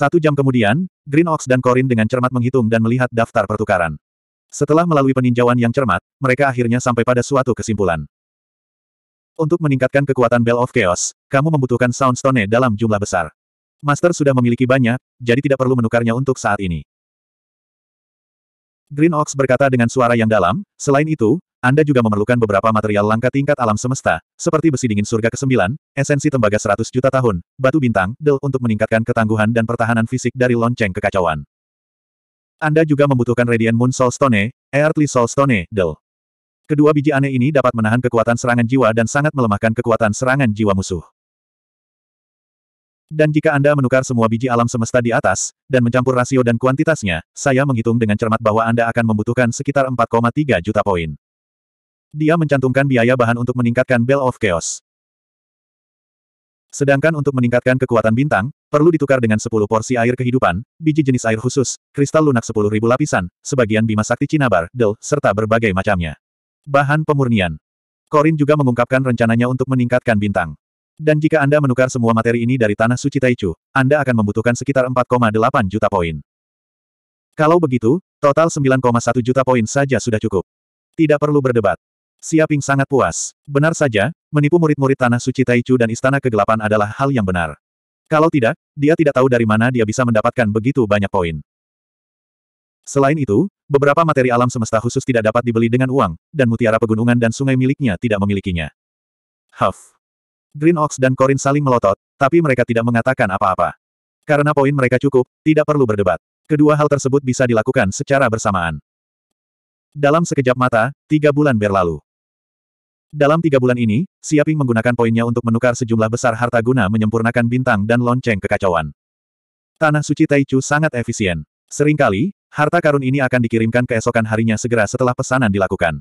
Satu jam kemudian, Green Ox dan Corin dengan cermat menghitung dan melihat daftar pertukaran. Setelah melalui peninjauan yang cermat, mereka akhirnya sampai pada suatu kesimpulan. Untuk meningkatkan kekuatan Bell of Chaos, kamu membutuhkan Soundstone dalam jumlah besar. Master sudah memiliki banyak, jadi tidak perlu menukarnya untuk saat ini. Green Ox berkata dengan suara yang dalam, selain itu, anda juga memerlukan beberapa material langka tingkat alam semesta, seperti besi dingin surga ke-9, esensi tembaga 100 juta tahun, batu bintang, del untuk meningkatkan ketangguhan dan pertahanan fisik dari lonceng kekacauan. Anda juga membutuhkan Radiant Moon soul Soulstone, Earthly soul stone, del. Kedua biji aneh ini dapat menahan kekuatan serangan jiwa dan sangat melemahkan kekuatan serangan jiwa musuh. Dan jika Anda menukar semua biji alam semesta di atas, dan mencampur rasio dan kuantitasnya, saya menghitung dengan cermat bahwa Anda akan membutuhkan sekitar 4,3 juta poin. Dia mencantumkan biaya bahan untuk meningkatkan Bell of Chaos. Sedangkan untuk meningkatkan kekuatan bintang, perlu ditukar dengan 10 porsi air kehidupan, biji jenis air khusus, kristal lunak 10.000 lapisan, sebagian bima sakti cinabar, del, serta berbagai macamnya. Bahan pemurnian. Korin juga mengungkapkan rencananya untuk meningkatkan bintang. Dan jika Anda menukar semua materi ini dari Tanah Suci Taichu, Anda akan membutuhkan sekitar 4,8 juta poin. Kalau begitu, total 9,1 juta poin saja sudah cukup. Tidak perlu berdebat. Siaping sangat puas. Benar saja, menipu murid-murid Tanah Suci Taichu dan Istana Kegelapan adalah hal yang benar. Kalau tidak, dia tidak tahu dari mana dia bisa mendapatkan begitu banyak poin. Selain itu, beberapa materi alam semesta khusus tidak dapat dibeli dengan uang, dan mutiara pegunungan dan sungai miliknya tidak memilikinya. Huff. Green Ox dan Corin saling melotot, tapi mereka tidak mengatakan apa-apa. Karena poin mereka cukup, tidak perlu berdebat. Kedua hal tersebut bisa dilakukan secara bersamaan. Dalam sekejap mata, tiga bulan berlalu. Dalam tiga bulan ini, Siaping menggunakan poinnya untuk menukar sejumlah besar harta guna menyempurnakan bintang dan lonceng kekacauan. Tanah suci Taichu sangat efisien. Seringkali, harta karun ini akan dikirimkan keesokan harinya segera setelah pesanan dilakukan.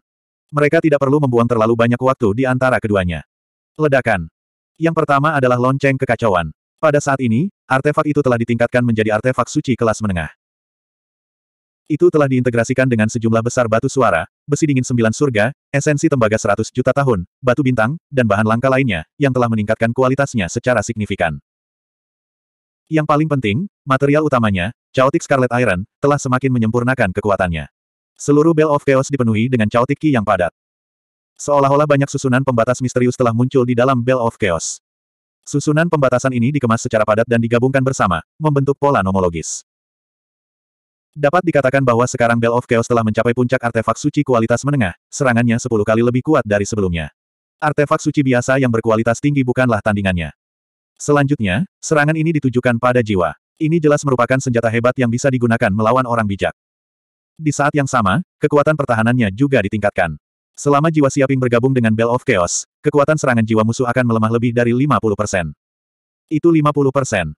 Mereka tidak perlu membuang terlalu banyak waktu di antara keduanya. Ledakan. Yang pertama adalah lonceng kekacauan. Pada saat ini, artefak itu telah ditingkatkan menjadi artefak suci kelas menengah. Itu telah diintegrasikan dengan sejumlah besar batu suara, besi dingin sembilan surga, esensi tembaga seratus juta tahun, batu bintang, dan bahan langka lainnya, yang telah meningkatkan kualitasnya secara signifikan. Yang paling penting, material utamanya, Chaotic Scarlet Iron, telah semakin menyempurnakan kekuatannya. Seluruh Bell of Chaos dipenuhi dengan Chaotic Ki yang padat. Seolah-olah banyak susunan pembatas misterius telah muncul di dalam Bell of Chaos. Susunan pembatasan ini dikemas secara padat dan digabungkan bersama, membentuk pola nomologis. Dapat dikatakan bahwa sekarang Bell of Chaos telah mencapai puncak artefak suci kualitas menengah, serangannya 10 kali lebih kuat dari sebelumnya. Artefak suci biasa yang berkualitas tinggi bukanlah tandingannya. Selanjutnya, serangan ini ditujukan pada jiwa. Ini jelas merupakan senjata hebat yang bisa digunakan melawan orang bijak. Di saat yang sama, kekuatan pertahanannya juga ditingkatkan. Selama jiwa siaping bergabung dengan Bell of Chaos, kekuatan serangan jiwa musuh akan melemah lebih dari 50%. Itu 50%.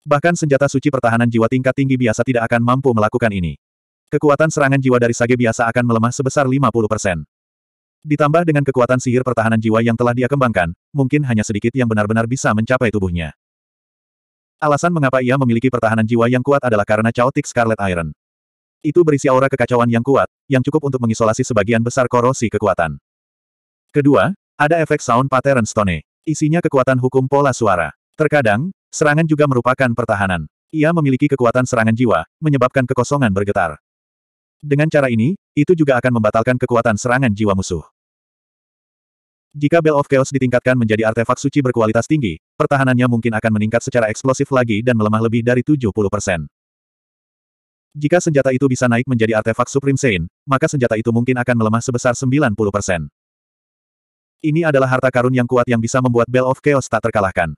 Bahkan senjata suci pertahanan jiwa tingkat tinggi biasa tidak akan mampu melakukan ini. Kekuatan serangan jiwa dari Sage biasa akan melemah sebesar 50%. Ditambah dengan kekuatan sihir pertahanan jiwa yang telah dia kembangkan, mungkin hanya sedikit yang benar-benar bisa mencapai tubuhnya. Alasan mengapa ia memiliki pertahanan jiwa yang kuat adalah karena Chaotic Scarlet Iron. Itu berisi aura kekacauan yang kuat, yang cukup untuk mengisolasi sebagian besar korosi kekuatan. Kedua, ada efek sound pattern stone. Isinya kekuatan hukum pola suara. Terkadang, Serangan juga merupakan pertahanan. Ia memiliki kekuatan serangan jiwa, menyebabkan kekosongan bergetar. Dengan cara ini, itu juga akan membatalkan kekuatan serangan jiwa musuh. Jika Bell of Chaos ditingkatkan menjadi artefak suci berkualitas tinggi, pertahanannya mungkin akan meningkat secara eksplosif lagi dan melemah lebih dari 70%. Jika senjata itu bisa naik menjadi artefak Supreme Saint, maka senjata itu mungkin akan melemah sebesar 90%. Ini adalah harta karun yang kuat yang bisa membuat Bell of Chaos tak terkalahkan.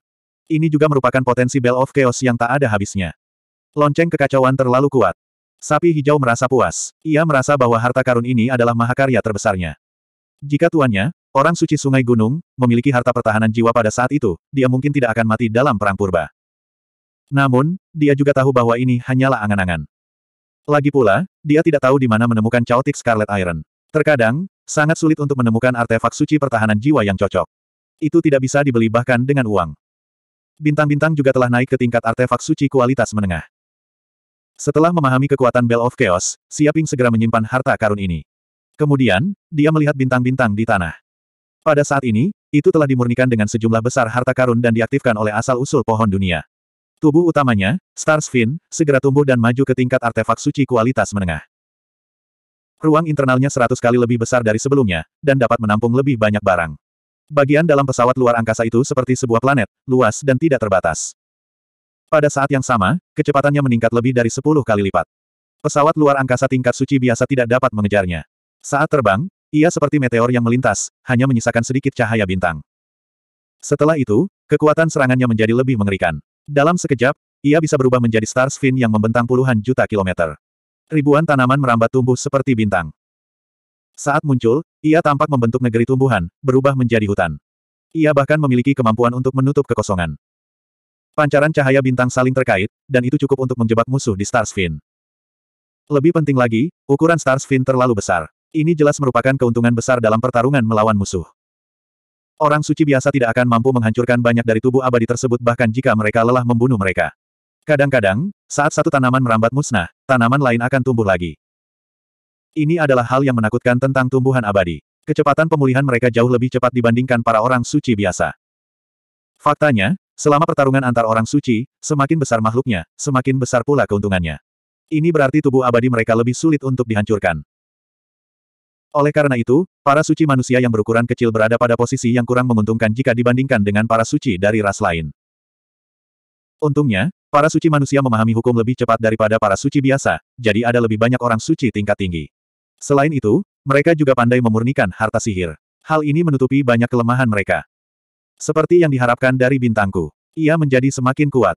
Ini juga merupakan potensi Bell of Chaos yang tak ada habisnya. Lonceng kekacauan terlalu kuat. Sapi hijau merasa puas. Ia merasa bahwa harta karun ini adalah mahakarya terbesarnya. Jika tuannya, orang suci sungai gunung, memiliki harta pertahanan jiwa pada saat itu, dia mungkin tidak akan mati dalam perang purba. Namun, dia juga tahu bahwa ini hanyalah angan-angan. Lagi pula, dia tidak tahu di mana menemukan caotik Scarlet Iron. Terkadang, sangat sulit untuk menemukan artefak suci pertahanan jiwa yang cocok. Itu tidak bisa dibeli bahkan dengan uang. Bintang-bintang juga telah naik ke tingkat artefak suci kualitas menengah. Setelah memahami kekuatan Bell of Chaos, Siaping segera menyimpan harta karun ini. Kemudian, dia melihat bintang-bintang di tanah. Pada saat ini, itu telah dimurnikan dengan sejumlah besar harta karun dan diaktifkan oleh asal-usul pohon dunia. Tubuh utamanya, Stars Fin, segera tumbuh dan maju ke tingkat artefak suci kualitas menengah. Ruang internalnya seratus kali lebih besar dari sebelumnya, dan dapat menampung lebih banyak barang. Bagian dalam pesawat luar angkasa itu seperti sebuah planet, luas dan tidak terbatas. Pada saat yang sama, kecepatannya meningkat lebih dari 10 kali lipat. Pesawat luar angkasa tingkat suci biasa tidak dapat mengejarnya. Saat terbang, ia seperti meteor yang melintas, hanya menyisakan sedikit cahaya bintang. Setelah itu, kekuatan serangannya menjadi lebih mengerikan. Dalam sekejap, ia bisa berubah menjadi Starsfin yang membentang puluhan juta kilometer. Ribuan tanaman merambat tumbuh seperti bintang. Saat muncul, ia tampak membentuk negeri tumbuhan, berubah menjadi hutan. Ia bahkan memiliki kemampuan untuk menutup kekosongan. Pancaran cahaya bintang saling terkait, dan itu cukup untuk menjebak musuh di Starsfin. Lebih penting lagi, ukuran Starsfin terlalu besar. Ini jelas merupakan keuntungan besar dalam pertarungan melawan musuh. Orang suci biasa tidak akan mampu menghancurkan banyak dari tubuh abadi tersebut bahkan jika mereka lelah membunuh mereka. Kadang-kadang, saat satu tanaman merambat musnah, tanaman lain akan tumbuh lagi. Ini adalah hal yang menakutkan tentang tumbuhan abadi. Kecepatan pemulihan mereka jauh lebih cepat dibandingkan para orang suci biasa. Faktanya, selama pertarungan antar orang suci, semakin besar makhluknya, semakin besar pula keuntungannya. Ini berarti tubuh abadi mereka lebih sulit untuk dihancurkan. Oleh karena itu, para suci manusia yang berukuran kecil berada pada posisi yang kurang menguntungkan jika dibandingkan dengan para suci dari ras lain. Untungnya, para suci manusia memahami hukum lebih cepat daripada para suci biasa, jadi ada lebih banyak orang suci tingkat tinggi. Selain itu, mereka juga pandai memurnikan harta sihir. Hal ini menutupi banyak kelemahan mereka. Seperti yang diharapkan dari bintangku, ia menjadi semakin kuat.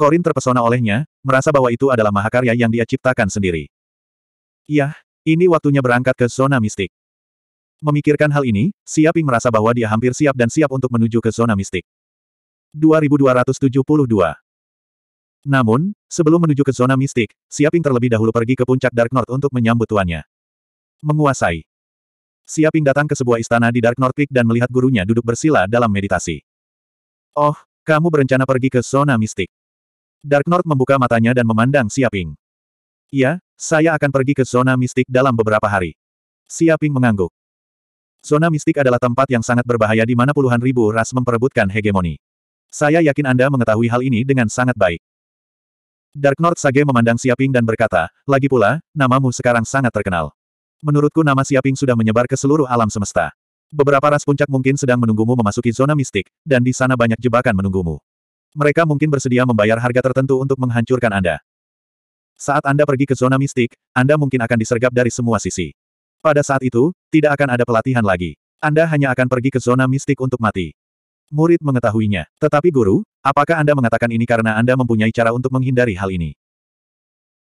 Korin terpesona olehnya, merasa bahwa itu adalah mahakarya yang dia ciptakan sendiri. Yah, ini waktunya berangkat ke zona mistik. Memikirkan hal ini, Siaping merasa bahwa dia hampir siap dan siap untuk menuju ke zona mistik. 2272 namun, sebelum menuju ke zona mistik, Siaping terlebih dahulu pergi ke puncak Dark North untuk menyambut tuannya. Menguasai. Siaping datang ke sebuah istana di Dark North Peak dan melihat gurunya duduk bersila dalam meditasi. Oh, kamu berencana pergi ke zona mistik. Dark North membuka matanya dan memandang Siaping. Ya, saya akan pergi ke zona mistik dalam beberapa hari. Siaping mengangguk. Zona mistik adalah tempat yang sangat berbahaya di mana puluhan ribu ras memperebutkan hegemoni. Saya yakin Anda mengetahui hal ini dengan sangat baik. Dark North Sage memandang Siaping dan berkata, lagi pula, namamu sekarang sangat terkenal. Menurutku nama Siaping sudah menyebar ke seluruh alam semesta. Beberapa ras puncak mungkin sedang menunggumu memasuki zona mistik, dan di sana banyak jebakan menunggumu. Mereka mungkin bersedia membayar harga tertentu untuk menghancurkan Anda. Saat Anda pergi ke zona mistik, Anda mungkin akan disergap dari semua sisi. Pada saat itu, tidak akan ada pelatihan lagi. Anda hanya akan pergi ke zona mistik untuk mati murid mengetahuinya. Tetapi guru, apakah Anda mengatakan ini karena Anda mempunyai cara untuk menghindari hal ini?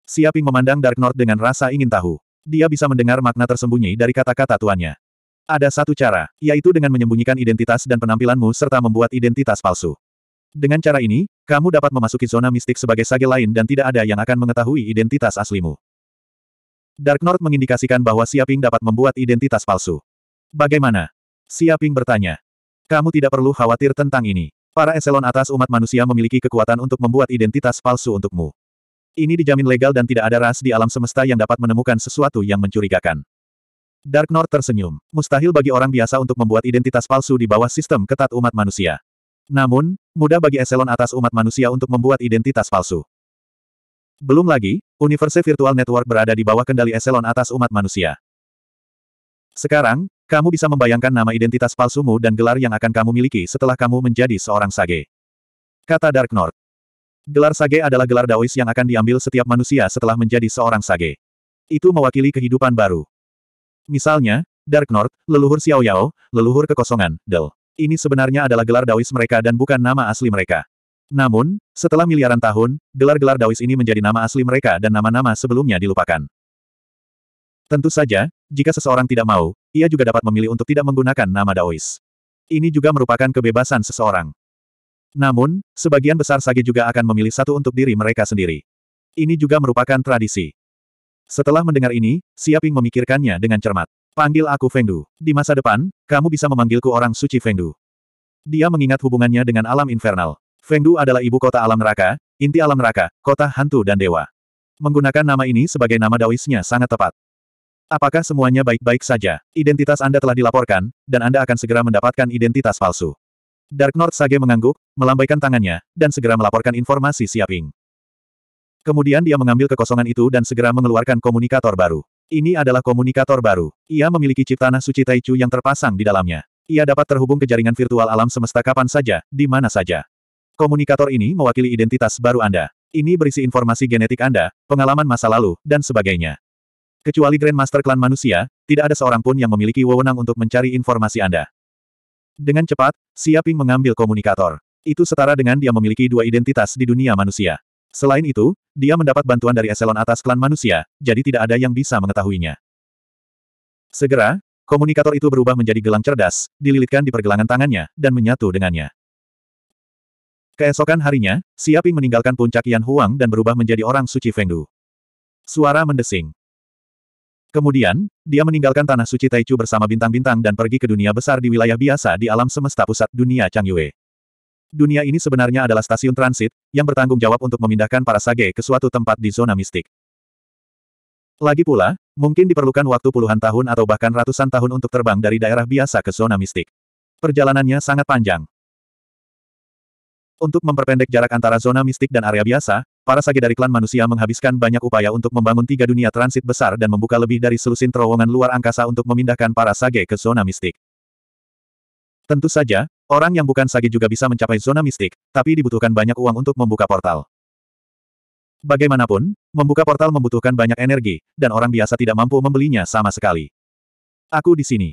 Siaping memandang Dark North dengan rasa ingin tahu. Dia bisa mendengar makna tersembunyi dari kata-kata tuannya. Ada satu cara, yaitu dengan menyembunyikan identitas dan penampilanmu serta membuat identitas palsu. Dengan cara ini, kamu dapat memasuki zona mistik sebagai sage lain dan tidak ada yang akan mengetahui identitas aslimu. Dark North mengindikasikan bahwa Siaping dapat membuat identitas palsu. Bagaimana? Siaping bertanya. Kamu tidak perlu khawatir tentang ini. Para eselon atas umat manusia memiliki kekuatan untuk membuat identitas palsu untukmu. Ini dijamin legal dan tidak ada ras di alam semesta yang dapat menemukan sesuatu yang mencurigakan. Dark North tersenyum. Mustahil bagi orang biasa untuk membuat identitas palsu di bawah sistem ketat umat manusia. Namun, mudah bagi eselon atas umat manusia untuk membuat identitas palsu. Belum lagi, Universe Virtual Network berada di bawah kendali eselon atas umat manusia. Sekarang, kamu bisa membayangkan nama identitas palsumu dan gelar yang akan kamu miliki setelah kamu menjadi seorang sage. Kata Dark North. Gelar sage adalah gelar daois yang akan diambil setiap manusia setelah menjadi seorang sage. Itu mewakili kehidupan baru. Misalnya, Dark North, leluhur Xiao Yao, leluhur kekosongan, Del. Ini sebenarnya adalah gelar daois mereka dan bukan nama asli mereka. Namun, setelah miliaran tahun, gelar-gelar Daois ini menjadi nama asli mereka dan nama-nama sebelumnya dilupakan. Tentu saja, jika seseorang tidak mau, ia juga dapat memilih untuk tidak menggunakan nama Daois. Ini juga merupakan kebebasan seseorang. Namun, sebagian besar sage juga akan memilih satu untuk diri mereka sendiri. Ini juga merupakan tradisi. Setelah mendengar ini, Siaping memikirkannya dengan cermat. Panggil aku Fengdu. Di masa depan, kamu bisa memanggilku orang suci Fengdu. Dia mengingat hubungannya dengan alam infernal. Fengdu adalah ibu kota alam neraka, inti alam neraka, kota hantu dan dewa. Menggunakan nama ini sebagai nama Daoisnya sangat tepat. Apakah semuanya baik-baik saja? Identitas Anda telah dilaporkan, dan Anda akan segera mendapatkan identitas palsu. Dark North Sage mengangguk, melambaikan tangannya, dan segera melaporkan informasi Siaping. Kemudian dia mengambil kekosongan itu dan segera mengeluarkan komunikator baru. Ini adalah komunikator baru. Ia memiliki ciptanah suci Taichu yang terpasang di dalamnya. Ia dapat terhubung ke jaringan virtual alam semesta kapan saja, di mana saja. Komunikator ini mewakili identitas baru Anda. Ini berisi informasi genetik Anda, pengalaman masa lalu, dan sebagainya. Kecuali Grandmaster Klan Manusia, tidak ada seorang pun yang memiliki wewenang untuk mencari informasi Anda. Dengan cepat, Siaping mengambil komunikator. Itu setara dengan dia memiliki dua identitas di dunia manusia. Selain itu, dia mendapat bantuan dari eselon atas klan manusia, jadi tidak ada yang bisa mengetahuinya. Segera, komunikator itu berubah menjadi gelang cerdas, dililitkan di pergelangan tangannya, dan menyatu dengannya. Keesokan harinya, Siaping meninggalkan puncak Yan Huang dan berubah menjadi orang suci Fengdu. Suara mendesing. Kemudian, dia meninggalkan tanah suci Taichu bersama bintang-bintang dan pergi ke dunia besar di wilayah biasa di alam semesta pusat dunia Changyue. Dunia ini sebenarnya adalah stasiun transit, yang bertanggung jawab untuk memindahkan para sage ke suatu tempat di zona mistik. Lagi pula, mungkin diperlukan waktu puluhan tahun atau bahkan ratusan tahun untuk terbang dari daerah biasa ke zona mistik. Perjalanannya sangat panjang. Untuk memperpendek jarak antara zona mistik dan area biasa, para sage dari klan manusia menghabiskan banyak upaya untuk membangun tiga dunia transit besar dan membuka lebih dari selusin terowongan luar angkasa untuk memindahkan para sage ke zona mistik. Tentu saja, orang yang bukan sage juga bisa mencapai zona mistik, tapi dibutuhkan banyak uang untuk membuka portal. Bagaimanapun, membuka portal membutuhkan banyak energi, dan orang biasa tidak mampu membelinya sama sekali. Aku di sini.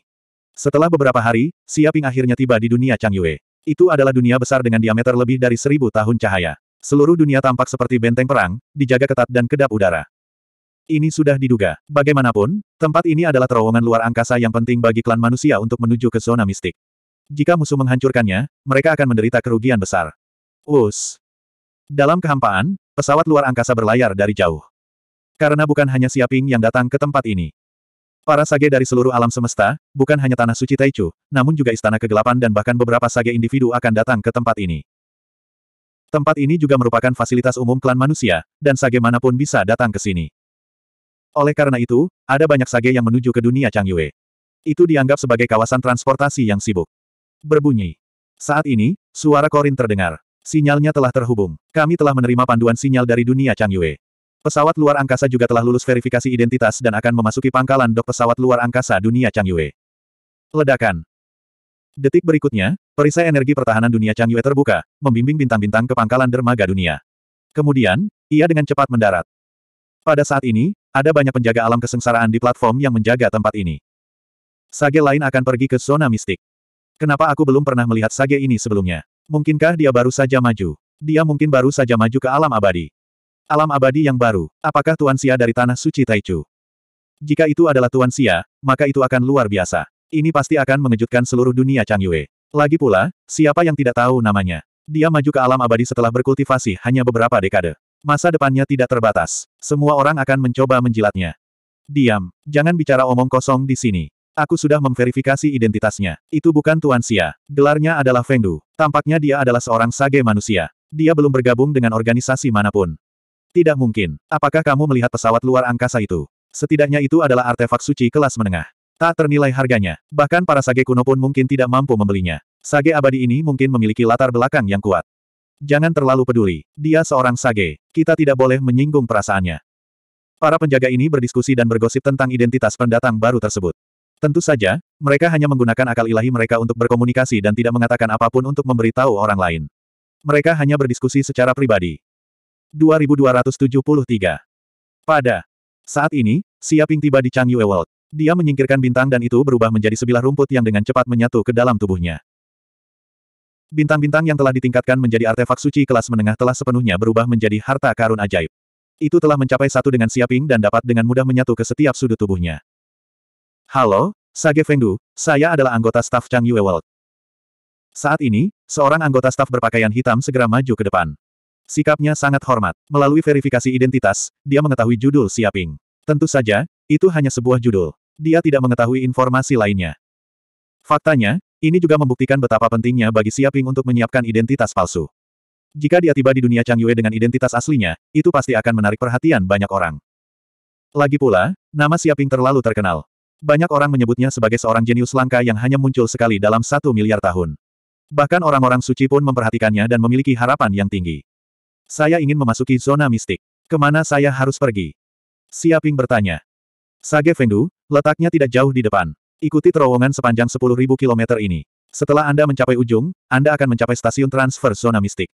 Setelah beberapa hari, Siaping akhirnya tiba di dunia Chang Yue. Itu adalah dunia besar dengan diameter lebih dari seribu tahun cahaya. Seluruh dunia tampak seperti benteng perang, dijaga ketat dan kedap udara. Ini sudah diduga. Bagaimanapun, tempat ini adalah terowongan luar angkasa yang penting bagi klan manusia untuk menuju ke zona mistik. Jika musuh menghancurkannya, mereka akan menderita kerugian besar. Us. Dalam kehampaan, pesawat luar angkasa berlayar dari jauh. Karena bukan hanya Siaping yang datang ke tempat ini. Para sage dari seluruh alam semesta, bukan hanya tanah suci Taichu, namun juga istana kegelapan dan bahkan beberapa sage individu akan datang ke tempat ini. Tempat ini juga merupakan fasilitas umum klan manusia, dan sage manapun bisa datang ke sini. Oleh karena itu, ada banyak sage yang menuju ke dunia Chang Yue. Itu dianggap sebagai kawasan transportasi yang sibuk. Berbunyi. Saat ini, suara korin terdengar. Sinyalnya telah terhubung. Kami telah menerima panduan sinyal dari dunia Chang Yue. Pesawat luar angkasa juga telah lulus verifikasi identitas dan akan memasuki pangkalan dok pesawat luar angkasa dunia Chang Yue. Ledakan. Detik berikutnya, perisai energi pertahanan dunia Chang Yue terbuka, membimbing bintang-bintang ke pangkalan dermaga dunia. Kemudian, ia dengan cepat mendarat. Pada saat ini, ada banyak penjaga alam kesengsaraan di platform yang menjaga tempat ini. Sage lain akan pergi ke zona mistik. Kenapa aku belum pernah melihat sage ini sebelumnya? Mungkinkah dia baru saja maju? Dia mungkin baru saja maju ke alam abadi. Alam abadi yang baru, apakah Tuan sia dari Tanah Suci Taichu? Jika itu adalah Tuan sia maka itu akan luar biasa. Ini pasti akan mengejutkan seluruh dunia Chang Yue. Lagi pula, siapa yang tidak tahu namanya? Dia maju ke alam abadi setelah berkultivasi hanya beberapa dekade. Masa depannya tidak terbatas. Semua orang akan mencoba menjilatnya. Diam, jangan bicara omong kosong di sini. Aku sudah memverifikasi identitasnya. Itu bukan Tuan Xia. Gelarnya adalah Feng Du. Tampaknya dia adalah seorang sage manusia. Dia belum bergabung dengan organisasi manapun. Tidak mungkin. Apakah kamu melihat pesawat luar angkasa itu? Setidaknya itu adalah artefak suci kelas menengah. Tak ternilai harganya, bahkan para sage kuno pun mungkin tidak mampu membelinya. Sage abadi ini mungkin memiliki latar belakang yang kuat. Jangan terlalu peduli, dia seorang sage, kita tidak boleh menyinggung perasaannya. Para penjaga ini berdiskusi dan bergosip tentang identitas pendatang baru tersebut. Tentu saja, mereka hanya menggunakan akal ilahi mereka untuk berkomunikasi dan tidak mengatakan apapun untuk memberitahu orang lain. Mereka hanya berdiskusi secara pribadi. 2273 Pada saat ini, siaping tiba di Chang Yue World. Dia menyingkirkan bintang dan itu berubah menjadi sebilah rumput yang dengan cepat menyatu ke dalam tubuhnya. Bintang-bintang yang telah ditingkatkan menjadi artefak suci kelas menengah telah sepenuhnya berubah menjadi harta karun ajaib. Itu telah mencapai satu dengan siaping dan dapat dengan mudah menyatu ke setiap sudut tubuhnya. Halo, Sage Fengdu, saya adalah anggota staf Chang Yue World. Saat ini, seorang anggota staf berpakaian hitam segera maju ke depan. Sikapnya sangat hormat. Melalui verifikasi identitas, dia mengetahui judul Siaping. Tentu saja, itu hanya sebuah judul. Dia tidak mengetahui informasi lainnya. Faktanya, ini juga membuktikan betapa pentingnya bagi Siaping untuk menyiapkan identitas palsu. Jika dia tiba di dunia Chang Yue dengan identitas aslinya, itu pasti akan menarik perhatian banyak orang. Lagi pula, nama Siaping terlalu terkenal. Banyak orang menyebutnya sebagai seorang jenius langka yang hanya muncul sekali dalam satu miliar tahun. Bahkan orang-orang suci pun memperhatikannya dan memiliki harapan yang tinggi. Saya ingin memasuki zona mistik. Kemana saya harus pergi? Siaping bertanya. Sage Fengdu, letaknya tidak jauh di depan. Ikuti terowongan sepanjang 10.000 km ini. Setelah Anda mencapai ujung, Anda akan mencapai stasiun transfer zona mistik.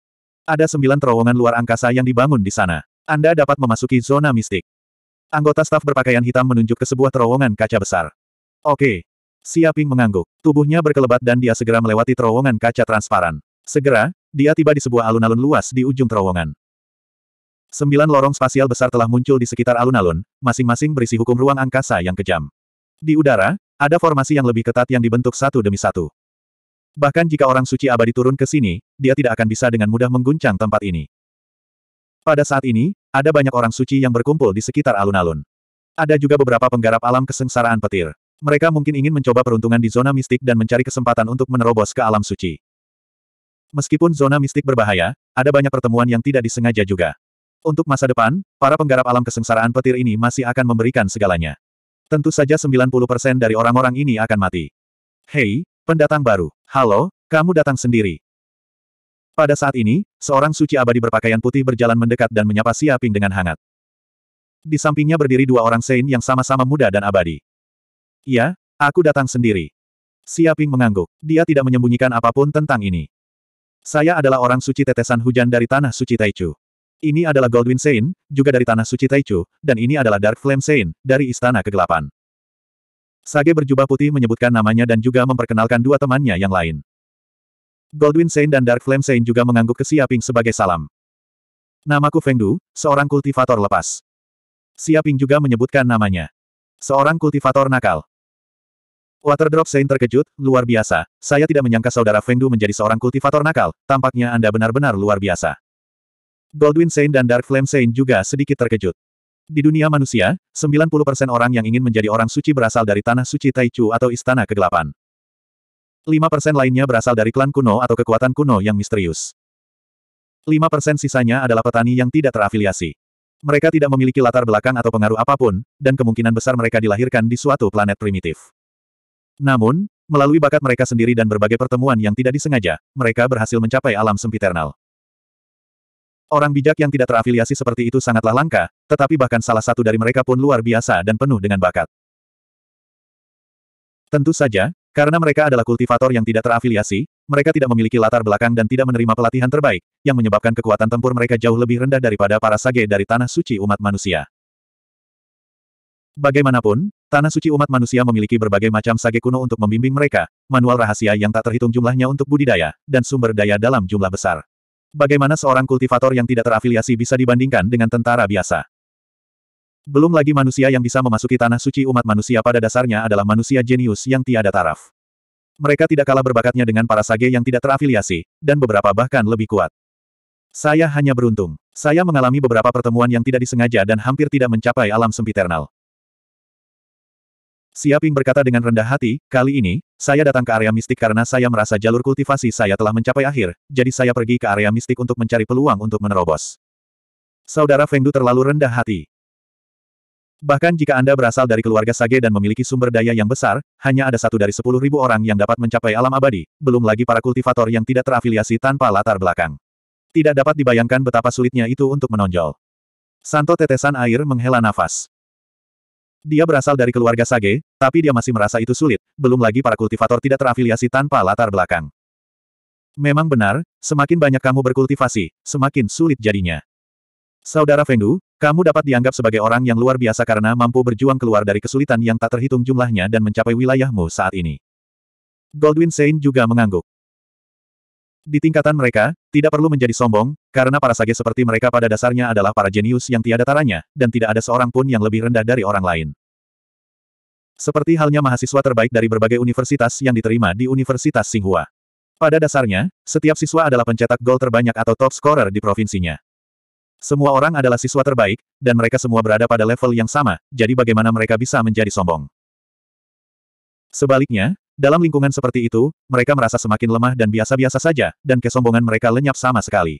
Ada sembilan terowongan luar angkasa yang dibangun di sana. Anda dapat memasuki zona mistik. Anggota staf berpakaian hitam menunjuk ke sebuah terowongan kaca besar. Oke. Siaping mengangguk. Tubuhnya berkelebat dan dia segera melewati terowongan kaca transparan. Segera, dia tiba di sebuah alun-alun luas di ujung terowongan. Sembilan lorong spasial besar telah muncul di sekitar alun-alun, masing-masing berisi hukum ruang angkasa yang kejam. Di udara, ada formasi yang lebih ketat yang dibentuk satu demi satu. Bahkan jika orang suci abadi turun ke sini, dia tidak akan bisa dengan mudah mengguncang tempat ini. Pada saat ini, ada banyak orang suci yang berkumpul di sekitar alun-alun. Ada juga beberapa penggarap alam kesengsaraan petir. Mereka mungkin ingin mencoba peruntungan di zona mistik dan mencari kesempatan untuk menerobos ke alam suci. Meskipun zona mistik berbahaya, ada banyak pertemuan yang tidak disengaja juga. Untuk masa depan, para penggarap alam kesengsaraan petir ini masih akan memberikan segalanya. Tentu saja 90% dari orang-orang ini akan mati. Hei, pendatang baru. Halo, kamu datang sendiri. Pada saat ini, seorang suci abadi berpakaian putih berjalan mendekat dan menyapa Siaping dengan hangat. Di sampingnya berdiri dua orang Sein yang sama-sama muda dan abadi. Iya, aku datang sendiri. Siaping mengangguk. Dia tidak menyembunyikan apapun tentang ini. Saya adalah orang suci tetesan hujan dari tanah suci Taichu. Ini adalah Goldwyn Sein, juga dari Tanah Suci Taichu, dan ini adalah Dark Flame Sein, dari Istana Kegelapan. Sage berjubah putih menyebutkan namanya dan juga memperkenalkan dua temannya yang lain. Goldwyn Sein dan Dark Flame Sein juga mengangguk ke Siaping sebagai salam. Namaku Fengdu, seorang kultivator lepas. Siaping juga menyebutkan namanya. Seorang kultivator nakal. Waterdrop Sein terkejut, luar biasa. Saya tidak menyangka saudara Fengdu menjadi seorang kultivator nakal, tampaknya Anda benar-benar luar biasa. Goldwyn Saint dan Dark Flame Saint juga sedikit terkejut. Di dunia manusia, 90% orang yang ingin menjadi orang suci berasal dari tanah suci Taichu atau Istana Kegelapan. 5% lainnya berasal dari klan kuno atau kekuatan kuno yang misterius. 5% sisanya adalah petani yang tidak terafiliasi. Mereka tidak memiliki latar belakang atau pengaruh apapun, dan kemungkinan besar mereka dilahirkan di suatu planet primitif. Namun, melalui bakat mereka sendiri dan berbagai pertemuan yang tidak disengaja, mereka berhasil mencapai alam sempiternal. Orang bijak yang tidak terafiliasi seperti itu sangatlah langka, tetapi bahkan salah satu dari mereka pun luar biasa dan penuh dengan bakat. Tentu saja, karena mereka adalah kultivator yang tidak terafiliasi, mereka tidak memiliki latar belakang dan tidak menerima pelatihan terbaik, yang menyebabkan kekuatan tempur mereka jauh lebih rendah daripada para sage dari tanah suci umat manusia. Bagaimanapun, tanah suci umat manusia memiliki berbagai macam sage kuno untuk membimbing mereka, manual rahasia yang tak terhitung jumlahnya untuk budidaya, dan sumber daya dalam jumlah besar. Bagaimana seorang kultivator yang tidak terafiliasi bisa dibandingkan dengan tentara biasa? Belum lagi manusia yang bisa memasuki tanah suci umat manusia pada dasarnya adalah manusia jenius yang tiada taraf. Mereka tidak kalah berbakatnya dengan para sage yang tidak terafiliasi, dan beberapa bahkan lebih kuat. Saya hanya beruntung. Saya mengalami beberapa pertemuan yang tidak disengaja dan hampir tidak mencapai alam sempiternal. Siaping berkata dengan rendah hati, kali ini, saya datang ke area mistik karena saya merasa jalur kultivasi saya telah mencapai akhir, jadi saya pergi ke area mistik untuk mencari peluang untuk menerobos. Saudara Fengdu terlalu rendah hati. Bahkan jika Anda berasal dari keluarga Sage dan memiliki sumber daya yang besar, hanya ada satu dari sepuluh ribu orang yang dapat mencapai alam abadi, belum lagi para kultivator yang tidak terafiliasi tanpa latar belakang. Tidak dapat dibayangkan betapa sulitnya itu untuk menonjol. Santo tetesan air menghela nafas. Dia berasal dari keluarga Sage, tapi dia masih merasa itu sulit, belum lagi para kultivator tidak terafiliasi tanpa latar belakang. Memang benar, semakin banyak kamu berkultivasi, semakin sulit jadinya. Saudara Fengdu, kamu dapat dianggap sebagai orang yang luar biasa karena mampu berjuang keluar dari kesulitan yang tak terhitung jumlahnya dan mencapai wilayahmu saat ini. Goldwin Sein juga mengangguk. Di tingkatan mereka, tidak perlu menjadi sombong, karena para sage seperti mereka pada dasarnya adalah para jenius yang tiada taranya, dan tidak ada seorang pun yang lebih rendah dari orang lain. Seperti halnya mahasiswa terbaik dari berbagai universitas yang diterima di Universitas Singhua. Pada dasarnya, setiap siswa adalah pencetak gol terbanyak atau top scorer di provinsinya. Semua orang adalah siswa terbaik, dan mereka semua berada pada level yang sama, jadi bagaimana mereka bisa menjadi sombong? Sebaliknya, dalam lingkungan seperti itu, mereka merasa semakin lemah dan biasa-biasa saja, dan kesombongan mereka lenyap sama sekali.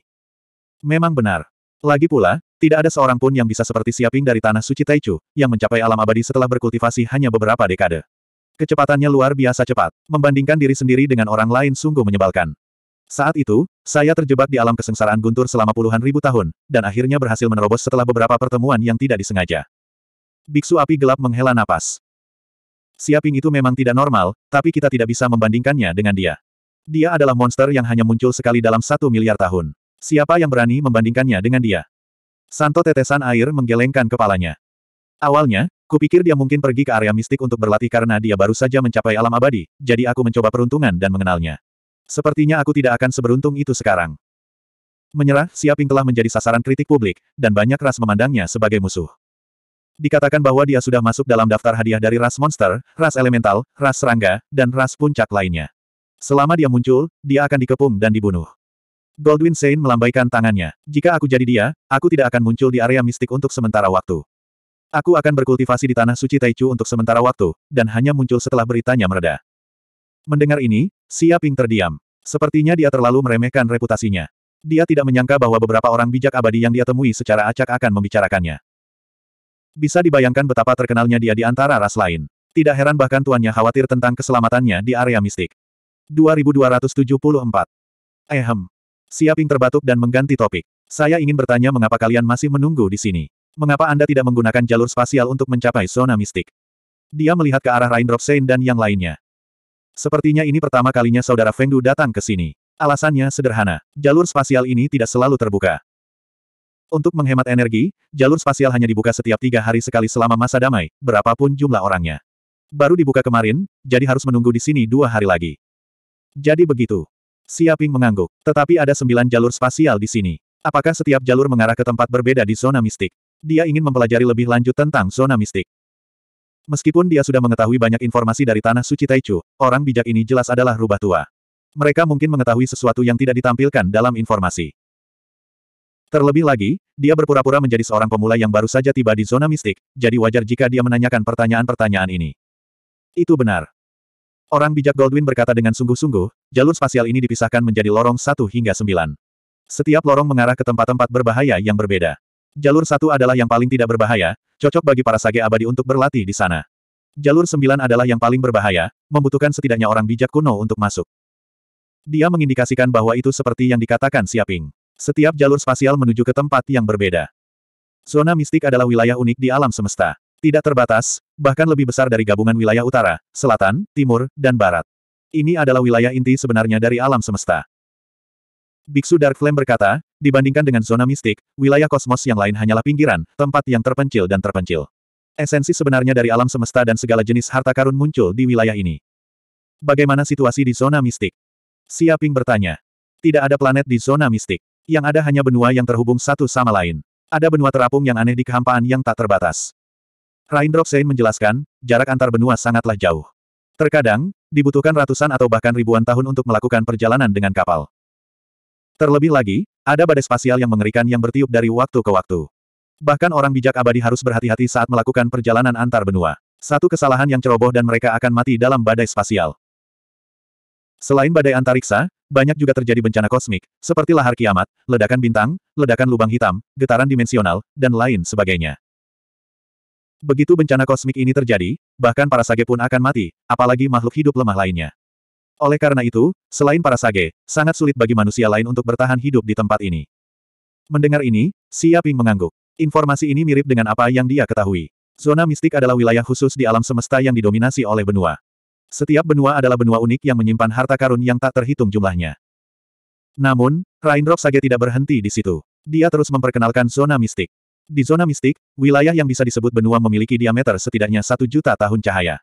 Memang benar. Lagi pula, tidak ada seorang pun yang bisa seperti Siaping dari Tanah Suci Taichu, yang mencapai alam abadi setelah berkultivasi hanya beberapa dekade. Kecepatannya luar biasa cepat, membandingkan diri sendiri dengan orang lain sungguh menyebalkan. Saat itu, saya terjebak di alam kesengsaraan guntur selama puluhan ribu tahun, dan akhirnya berhasil menerobos setelah beberapa pertemuan yang tidak disengaja. Biksu api gelap menghela napas. Siaping itu memang tidak normal, tapi kita tidak bisa membandingkannya dengan dia. Dia adalah monster yang hanya muncul sekali dalam satu miliar tahun. Siapa yang berani membandingkannya dengan dia? Santo tetesan air menggelengkan kepalanya. Awalnya, kupikir dia mungkin pergi ke area mistik untuk berlatih karena dia baru saja mencapai alam abadi, jadi aku mencoba peruntungan dan mengenalnya. Sepertinya aku tidak akan seberuntung itu sekarang. Menyerah, Siaping telah menjadi sasaran kritik publik, dan banyak ras memandangnya sebagai musuh. Dikatakan bahwa dia sudah masuk dalam daftar hadiah dari ras monster, ras elemental, ras serangga, dan ras puncak lainnya. Selama dia muncul, dia akan dikepung dan dibunuh. Goldwyn Sein melambaikan tangannya. Jika aku jadi dia, aku tidak akan muncul di area mistik untuk sementara waktu. Aku akan berkultivasi di tanah suci Taichu untuk sementara waktu, dan hanya muncul setelah beritanya mereda. Mendengar ini, Xia Ping terdiam. Sepertinya dia terlalu meremehkan reputasinya. Dia tidak menyangka bahwa beberapa orang bijak abadi yang dia temui secara acak akan membicarakannya. Bisa dibayangkan betapa terkenalnya dia di antara ras lain. Tidak heran bahkan tuannya khawatir tentang keselamatannya di area mistik. 2274. Ehem. Siaping terbatuk dan mengganti topik. Saya ingin bertanya mengapa kalian masih menunggu di sini. Mengapa Anda tidak menggunakan jalur spasial untuk mencapai zona mistik? Dia melihat ke arah Raindrop Sein dan yang lainnya. Sepertinya ini pertama kalinya saudara Fengdu datang ke sini. Alasannya sederhana, jalur spasial ini tidak selalu terbuka. Untuk menghemat energi, jalur spasial hanya dibuka setiap tiga hari sekali selama masa damai, berapapun jumlah orangnya. Baru dibuka kemarin, jadi harus menunggu di sini dua hari lagi. Jadi begitu. Siaping mengangguk, tetapi ada sembilan jalur spasial di sini. Apakah setiap jalur mengarah ke tempat berbeda di zona mistik? Dia ingin mempelajari lebih lanjut tentang zona mistik. Meskipun dia sudah mengetahui banyak informasi dari Tanah Suci Taichu, orang bijak ini jelas adalah rubah tua. Mereka mungkin mengetahui sesuatu yang tidak ditampilkan dalam informasi. Terlebih lagi, dia berpura-pura menjadi seorang pemula yang baru saja tiba di zona mistik, jadi wajar jika dia menanyakan pertanyaan-pertanyaan ini. Itu benar. Orang bijak Goldwyn berkata dengan sungguh-sungguh, jalur spasial ini dipisahkan menjadi lorong 1 hingga 9. Setiap lorong mengarah ke tempat-tempat berbahaya yang berbeda. Jalur satu adalah yang paling tidak berbahaya, cocok bagi para sage abadi untuk berlatih di sana. Jalur 9 adalah yang paling berbahaya, membutuhkan setidaknya orang bijak kuno untuk masuk. Dia mengindikasikan bahwa itu seperti yang dikatakan Siaping. Setiap jalur spasial menuju ke tempat yang berbeda. Zona mistik adalah wilayah unik di alam semesta. Tidak terbatas, bahkan lebih besar dari gabungan wilayah utara, selatan, timur, dan barat. Ini adalah wilayah inti sebenarnya dari alam semesta. Biksu Dark Flame berkata, dibandingkan dengan zona mistik, wilayah kosmos yang lain hanyalah pinggiran, tempat yang terpencil dan terpencil. Esensi sebenarnya dari alam semesta dan segala jenis harta karun muncul di wilayah ini. Bagaimana situasi di zona mistik? Siaping bertanya. Tidak ada planet di zona mistik yang ada hanya benua yang terhubung satu sama lain. Ada benua terapung yang aneh di kehampaan yang tak terbatas. Raindrop Sein menjelaskan, jarak antar benua sangatlah jauh. Terkadang, dibutuhkan ratusan atau bahkan ribuan tahun untuk melakukan perjalanan dengan kapal. Terlebih lagi, ada badai spasial yang mengerikan yang bertiup dari waktu ke waktu. Bahkan orang bijak abadi harus berhati-hati saat melakukan perjalanan antar benua. Satu kesalahan yang ceroboh dan mereka akan mati dalam badai spasial. Selain badai antariksa, banyak juga terjadi bencana kosmik, seperti lahar kiamat, ledakan bintang, ledakan lubang hitam, getaran dimensional, dan lain sebagainya. Begitu bencana kosmik ini terjadi, bahkan para sage pun akan mati, apalagi makhluk hidup lemah lainnya. Oleh karena itu, selain para sage, sangat sulit bagi manusia lain untuk bertahan hidup di tempat ini. Mendengar ini, Xia Ping mengangguk. Informasi ini mirip dengan apa yang dia ketahui. Zona mistik adalah wilayah khusus di alam semesta yang didominasi oleh benua. Setiap benua adalah benua unik yang menyimpan harta karun yang tak terhitung jumlahnya. Namun, Raindrop Sage tidak berhenti di situ. Dia terus memperkenalkan zona mistik. Di zona mistik, wilayah yang bisa disebut benua memiliki diameter setidaknya satu juta tahun cahaya.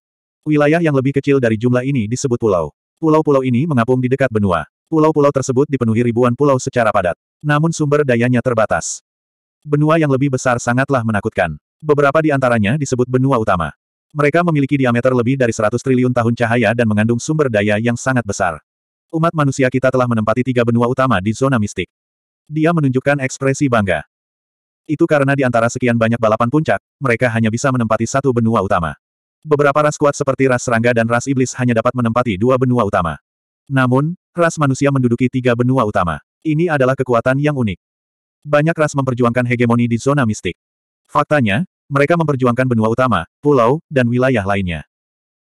Wilayah yang lebih kecil dari jumlah ini disebut pulau. Pulau-pulau ini mengapung di dekat benua. Pulau-pulau tersebut dipenuhi ribuan pulau secara padat. Namun sumber dayanya terbatas. Benua yang lebih besar sangatlah menakutkan. Beberapa di antaranya disebut benua utama. Mereka memiliki diameter lebih dari 100 triliun tahun cahaya dan mengandung sumber daya yang sangat besar. Umat manusia kita telah menempati tiga benua utama di zona mistik. Dia menunjukkan ekspresi bangga. Itu karena di antara sekian banyak balapan puncak, mereka hanya bisa menempati satu benua utama. Beberapa ras kuat seperti ras serangga dan ras iblis hanya dapat menempati dua benua utama. Namun, ras manusia menduduki tiga benua utama. Ini adalah kekuatan yang unik. Banyak ras memperjuangkan hegemoni di zona mistik. Faktanya, mereka memperjuangkan benua utama, pulau, dan wilayah lainnya.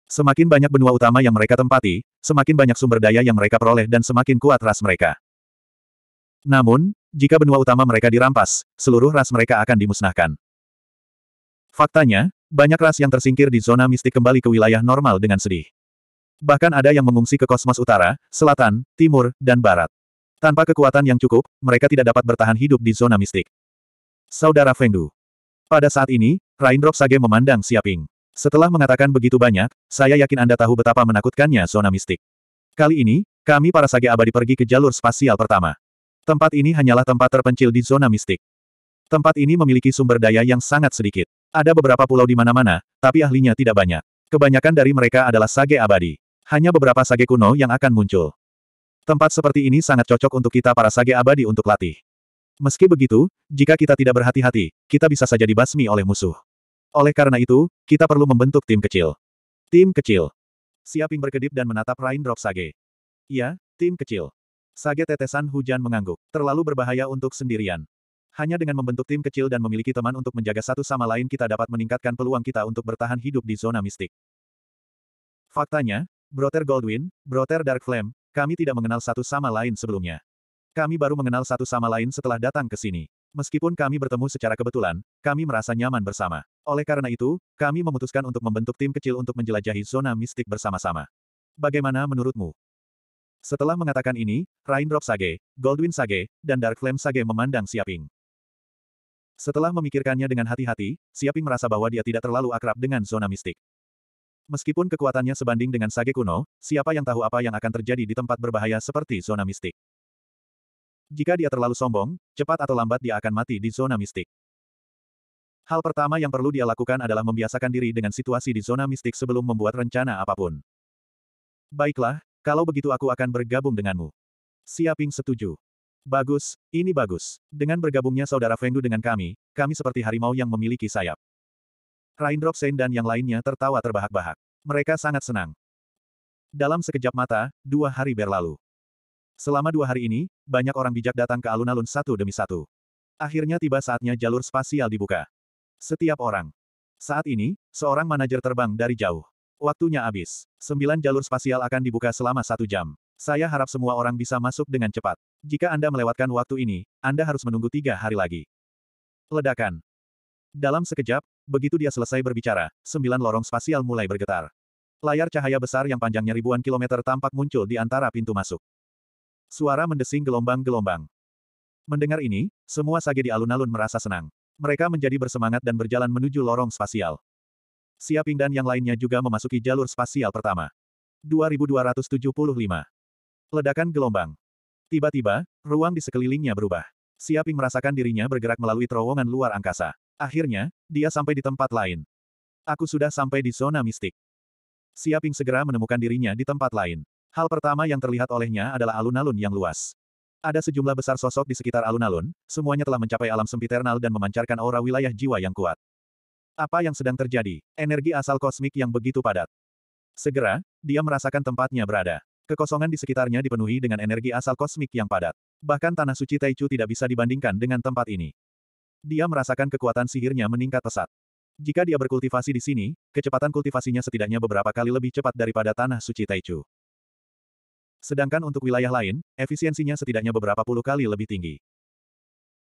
Semakin banyak benua utama yang mereka tempati, semakin banyak sumber daya yang mereka peroleh dan semakin kuat ras mereka. Namun, jika benua utama mereka dirampas, seluruh ras mereka akan dimusnahkan. Faktanya, banyak ras yang tersingkir di zona mistik kembali ke wilayah normal dengan sedih. Bahkan ada yang mengungsi ke kosmos utara, selatan, timur, dan barat. Tanpa kekuatan yang cukup, mereka tidak dapat bertahan hidup di zona mistik. Saudara Fengdu, pada saat ini, Raindrop Sage memandang Siaping. Setelah mengatakan begitu banyak, saya yakin Anda tahu betapa menakutkannya zona mistik. Kali ini, kami para Sage abadi pergi ke jalur spasial pertama. Tempat ini hanyalah tempat terpencil di zona mistik. Tempat ini memiliki sumber daya yang sangat sedikit. Ada beberapa pulau di mana-mana, tapi ahlinya tidak banyak. Kebanyakan dari mereka adalah Sage abadi. Hanya beberapa Sage kuno yang akan muncul. Tempat seperti ini sangat cocok untuk kita para Sage abadi untuk latih. Meski begitu, jika kita tidak berhati-hati, kita bisa saja dibasmi oleh musuh. Oleh karena itu, kita perlu membentuk tim kecil. Tim kecil. Siaping berkedip dan menatap Raindrop Sage. Iya, tim kecil. Sage tetesan hujan mengangguk. Terlalu berbahaya untuk sendirian. Hanya dengan membentuk tim kecil dan memiliki teman untuk menjaga satu sama lain kita dapat meningkatkan peluang kita untuk bertahan hidup di zona mistik. Faktanya, Brother Goldwyn, Brother Dark Flame, kami tidak mengenal satu sama lain sebelumnya. Kami baru mengenal satu sama lain setelah datang ke sini. Meskipun kami bertemu secara kebetulan, kami merasa nyaman bersama. Oleh karena itu, kami memutuskan untuk membentuk tim kecil untuk menjelajahi zona mistik bersama-sama. Bagaimana menurutmu? Setelah mengatakan ini, Raindrop Sage, Goldwyn Sage, dan Dark Flame Sage memandang Siaping. Setelah memikirkannya dengan hati-hati, Siaping merasa bahwa dia tidak terlalu akrab dengan zona mistik. Meskipun kekuatannya sebanding dengan Sage kuno, siapa yang tahu apa yang akan terjadi di tempat berbahaya seperti zona mistik. Jika dia terlalu sombong, cepat atau lambat dia akan mati di zona mistik. Hal pertama yang perlu dia lakukan adalah membiasakan diri dengan situasi di zona mistik sebelum membuat rencana apapun. Baiklah, kalau begitu aku akan bergabung denganmu. Siaping setuju. Bagus, ini bagus. Dengan bergabungnya saudara Fengdu dengan kami, kami seperti harimau yang memiliki sayap. Raindrop Sen dan yang lainnya tertawa terbahak-bahak. Mereka sangat senang. Dalam sekejap mata, dua hari berlalu. Selama dua hari ini, banyak orang bijak datang ke alun-alun satu demi satu. Akhirnya tiba saatnya jalur spasial dibuka. Setiap orang. Saat ini, seorang manajer terbang dari jauh. Waktunya habis. Sembilan jalur spasial akan dibuka selama satu jam. Saya harap semua orang bisa masuk dengan cepat. Jika Anda melewatkan waktu ini, Anda harus menunggu tiga hari lagi. Ledakan. Dalam sekejap, begitu dia selesai berbicara, sembilan lorong spasial mulai bergetar. Layar cahaya besar yang panjangnya ribuan kilometer tampak muncul di antara pintu masuk. Suara mendesing gelombang-gelombang. Mendengar ini, semua sage di alun-alun merasa senang. Mereka menjadi bersemangat dan berjalan menuju lorong spasial. Siaping dan yang lainnya juga memasuki jalur spasial pertama. 2275. Ledakan gelombang. Tiba-tiba, ruang di sekelilingnya berubah. Siaping merasakan dirinya bergerak melalui terowongan luar angkasa. Akhirnya, dia sampai di tempat lain. Aku sudah sampai di zona mistik. Siaping segera menemukan dirinya di tempat lain. Hal pertama yang terlihat olehnya adalah alun-alun yang luas. Ada sejumlah besar sosok di sekitar alun-alun, semuanya telah mencapai alam sempiternal dan memancarkan aura wilayah jiwa yang kuat. Apa yang sedang terjadi? Energi asal kosmik yang begitu padat. Segera, dia merasakan tempatnya berada. Kekosongan di sekitarnya dipenuhi dengan energi asal kosmik yang padat. Bahkan tanah suci Taichu tidak bisa dibandingkan dengan tempat ini. Dia merasakan kekuatan sihirnya meningkat pesat. Jika dia berkultivasi di sini, kecepatan kultivasinya setidaknya beberapa kali lebih cepat daripada tanah suci Taichu. Sedangkan untuk wilayah lain, efisiensinya setidaknya beberapa puluh kali lebih tinggi.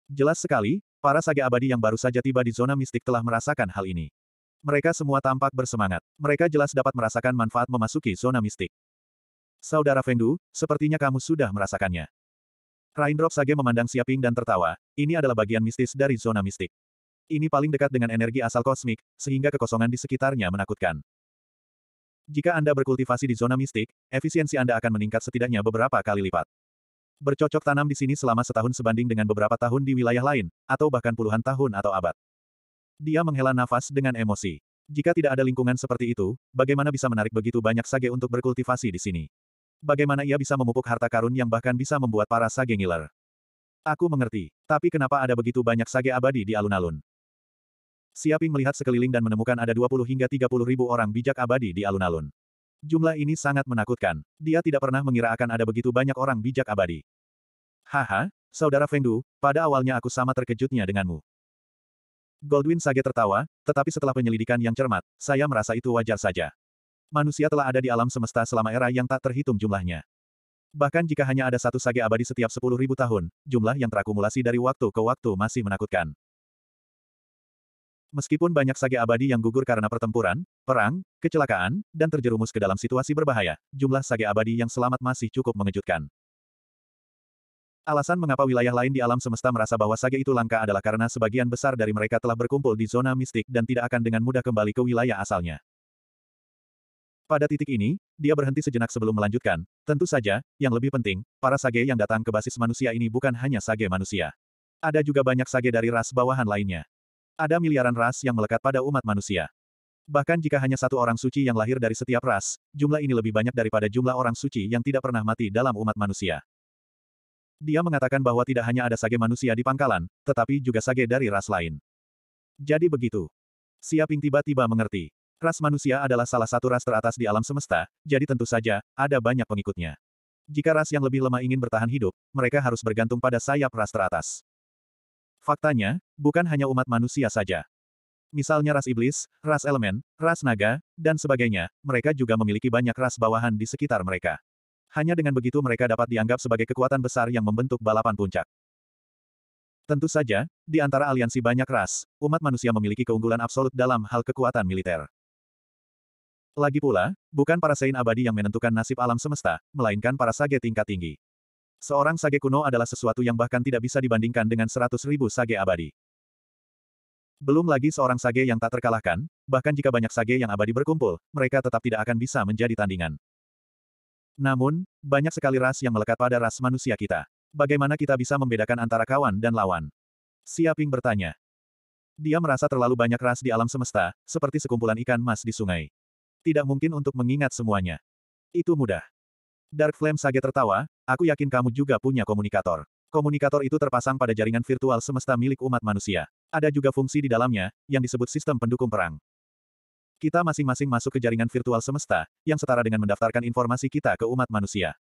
Jelas sekali, para sage abadi yang baru saja tiba di zona mistik telah merasakan hal ini. Mereka semua tampak bersemangat. Mereka jelas dapat merasakan manfaat memasuki zona mistik. Saudara Fengdu, sepertinya kamu sudah merasakannya. Raindrop Sage memandang Siaping dan tertawa, ini adalah bagian mistis dari zona mistik. Ini paling dekat dengan energi asal kosmik, sehingga kekosongan di sekitarnya menakutkan. Jika Anda berkultivasi di zona mistik, efisiensi Anda akan meningkat setidaknya beberapa kali lipat. Bercocok tanam di sini selama setahun sebanding dengan beberapa tahun di wilayah lain, atau bahkan puluhan tahun atau abad. Dia menghela nafas dengan emosi. Jika tidak ada lingkungan seperti itu, bagaimana bisa menarik begitu banyak sage untuk berkultivasi di sini? Bagaimana ia bisa memupuk harta karun yang bahkan bisa membuat para sage ngiler? Aku mengerti, tapi kenapa ada begitu banyak sage abadi di alun-alun? Siaping melihat sekeliling dan menemukan ada 20 hingga 30 ribu orang bijak abadi di alun-alun. Jumlah ini sangat menakutkan. Dia tidak pernah mengira akan ada begitu banyak orang bijak abadi. Haha, saudara Fengdu, pada awalnya aku sama terkejutnya denganmu. Goldwin Sage tertawa, tetapi setelah penyelidikan yang cermat, saya merasa itu wajar saja. Manusia telah ada di alam semesta selama era yang tak terhitung jumlahnya. Bahkan jika hanya ada satu sage abadi setiap 10.000 tahun, jumlah yang terakumulasi dari waktu ke waktu masih menakutkan. Meskipun banyak sage abadi yang gugur karena pertempuran, perang, kecelakaan, dan terjerumus ke dalam situasi berbahaya, jumlah sage abadi yang selamat masih cukup mengejutkan. Alasan mengapa wilayah lain di alam semesta merasa bahwa sage itu langka adalah karena sebagian besar dari mereka telah berkumpul di zona mistik dan tidak akan dengan mudah kembali ke wilayah asalnya. Pada titik ini, dia berhenti sejenak sebelum melanjutkan. Tentu saja, yang lebih penting, para sage yang datang ke basis manusia ini bukan hanya sage manusia. Ada juga banyak sage dari ras bawahan lainnya. Ada miliaran ras yang melekat pada umat manusia. Bahkan jika hanya satu orang suci yang lahir dari setiap ras, jumlah ini lebih banyak daripada jumlah orang suci yang tidak pernah mati dalam umat manusia. Dia mengatakan bahwa tidak hanya ada sage manusia di pangkalan, tetapi juga sage dari ras lain. Jadi begitu. Siaping tiba-tiba mengerti. Ras manusia adalah salah satu ras teratas di alam semesta, jadi tentu saja, ada banyak pengikutnya. Jika ras yang lebih lemah ingin bertahan hidup, mereka harus bergantung pada sayap ras teratas. Faktanya, bukan hanya umat manusia saja. Misalnya ras iblis, ras elemen, ras naga, dan sebagainya, mereka juga memiliki banyak ras bawahan di sekitar mereka. Hanya dengan begitu mereka dapat dianggap sebagai kekuatan besar yang membentuk balapan puncak. Tentu saja, di antara aliansi banyak ras, umat manusia memiliki keunggulan absolut dalam hal kekuatan militer. Lagi pula, bukan para sein abadi yang menentukan nasib alam semesta, melainkan para sage tingkat tinggi. Seorang sage kuno adalah sesuatu yang bahkan tidak bisa dibandingkan dengan seratus ribu sage abadi. Belum lagi seorang sage yang tak terkalahkan, bahkan jika banyak sage yang abadi berkumpul, mereka tetap tidak akan bisa menjadi tandingan. Namun, banyak sekali ras yang melekat pada ras manusia kita. Bagaimana kita bisa membedakan antara kawan dan lawan? Siaping bertanya. Dia merasa terlalu banyak ras di alam semesta, seperti sekumpulan ikan mas di sungai. Tidak mungkin untuk mengingat semuanya. Itu mudah. Dark Flame Sage tertawa, aku yakin kamu juga punya komunikator. Komunikator itu terpasang pada jaringan virtual semesta milik umat manusia. Ada juga fungsi di dalamnya, yang disebut sistem pendukung perang. Kita masing-masing masuk ke jaringan virtual semesta, yang setara dengan mendaftarkan informasi kita ke umat manusia.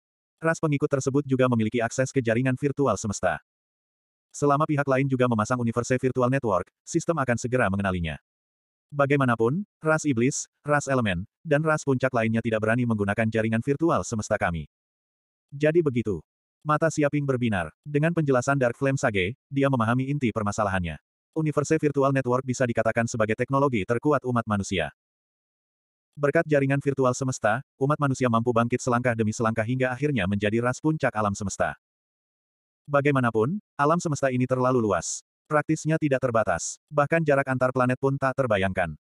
Ras pengikut tersebut juga memiliki akses ke jaringan virtual semesta. Selama pihak lain juga memasang Universe Virtual Network, sistem akan segera mengenalinya. Bagaimanapun, ras iblis, ras elemen, dan ras puncak lainnya tidak berani menggunakan jaringan virtual semesta kami. Jadi begitu. Mata Siaping berbinar. Dengan penjelasan Dark Flame Sage, dia memahami inti permasalahannya. Universe Virtual Network bisa dikatakan sebagai teknologi terkuat umat manusia. Berkat jaringan virtual semesta, umat manusia mampu bangkit selangkah demi selangkah hingga akhirnya menjadi ras puncak alam semesta. Bagaimanapun, alam semesta ini terlalu luas. Praktisnya tidak terbatas, bahkan jarak antar planet pun tak terbayangkan.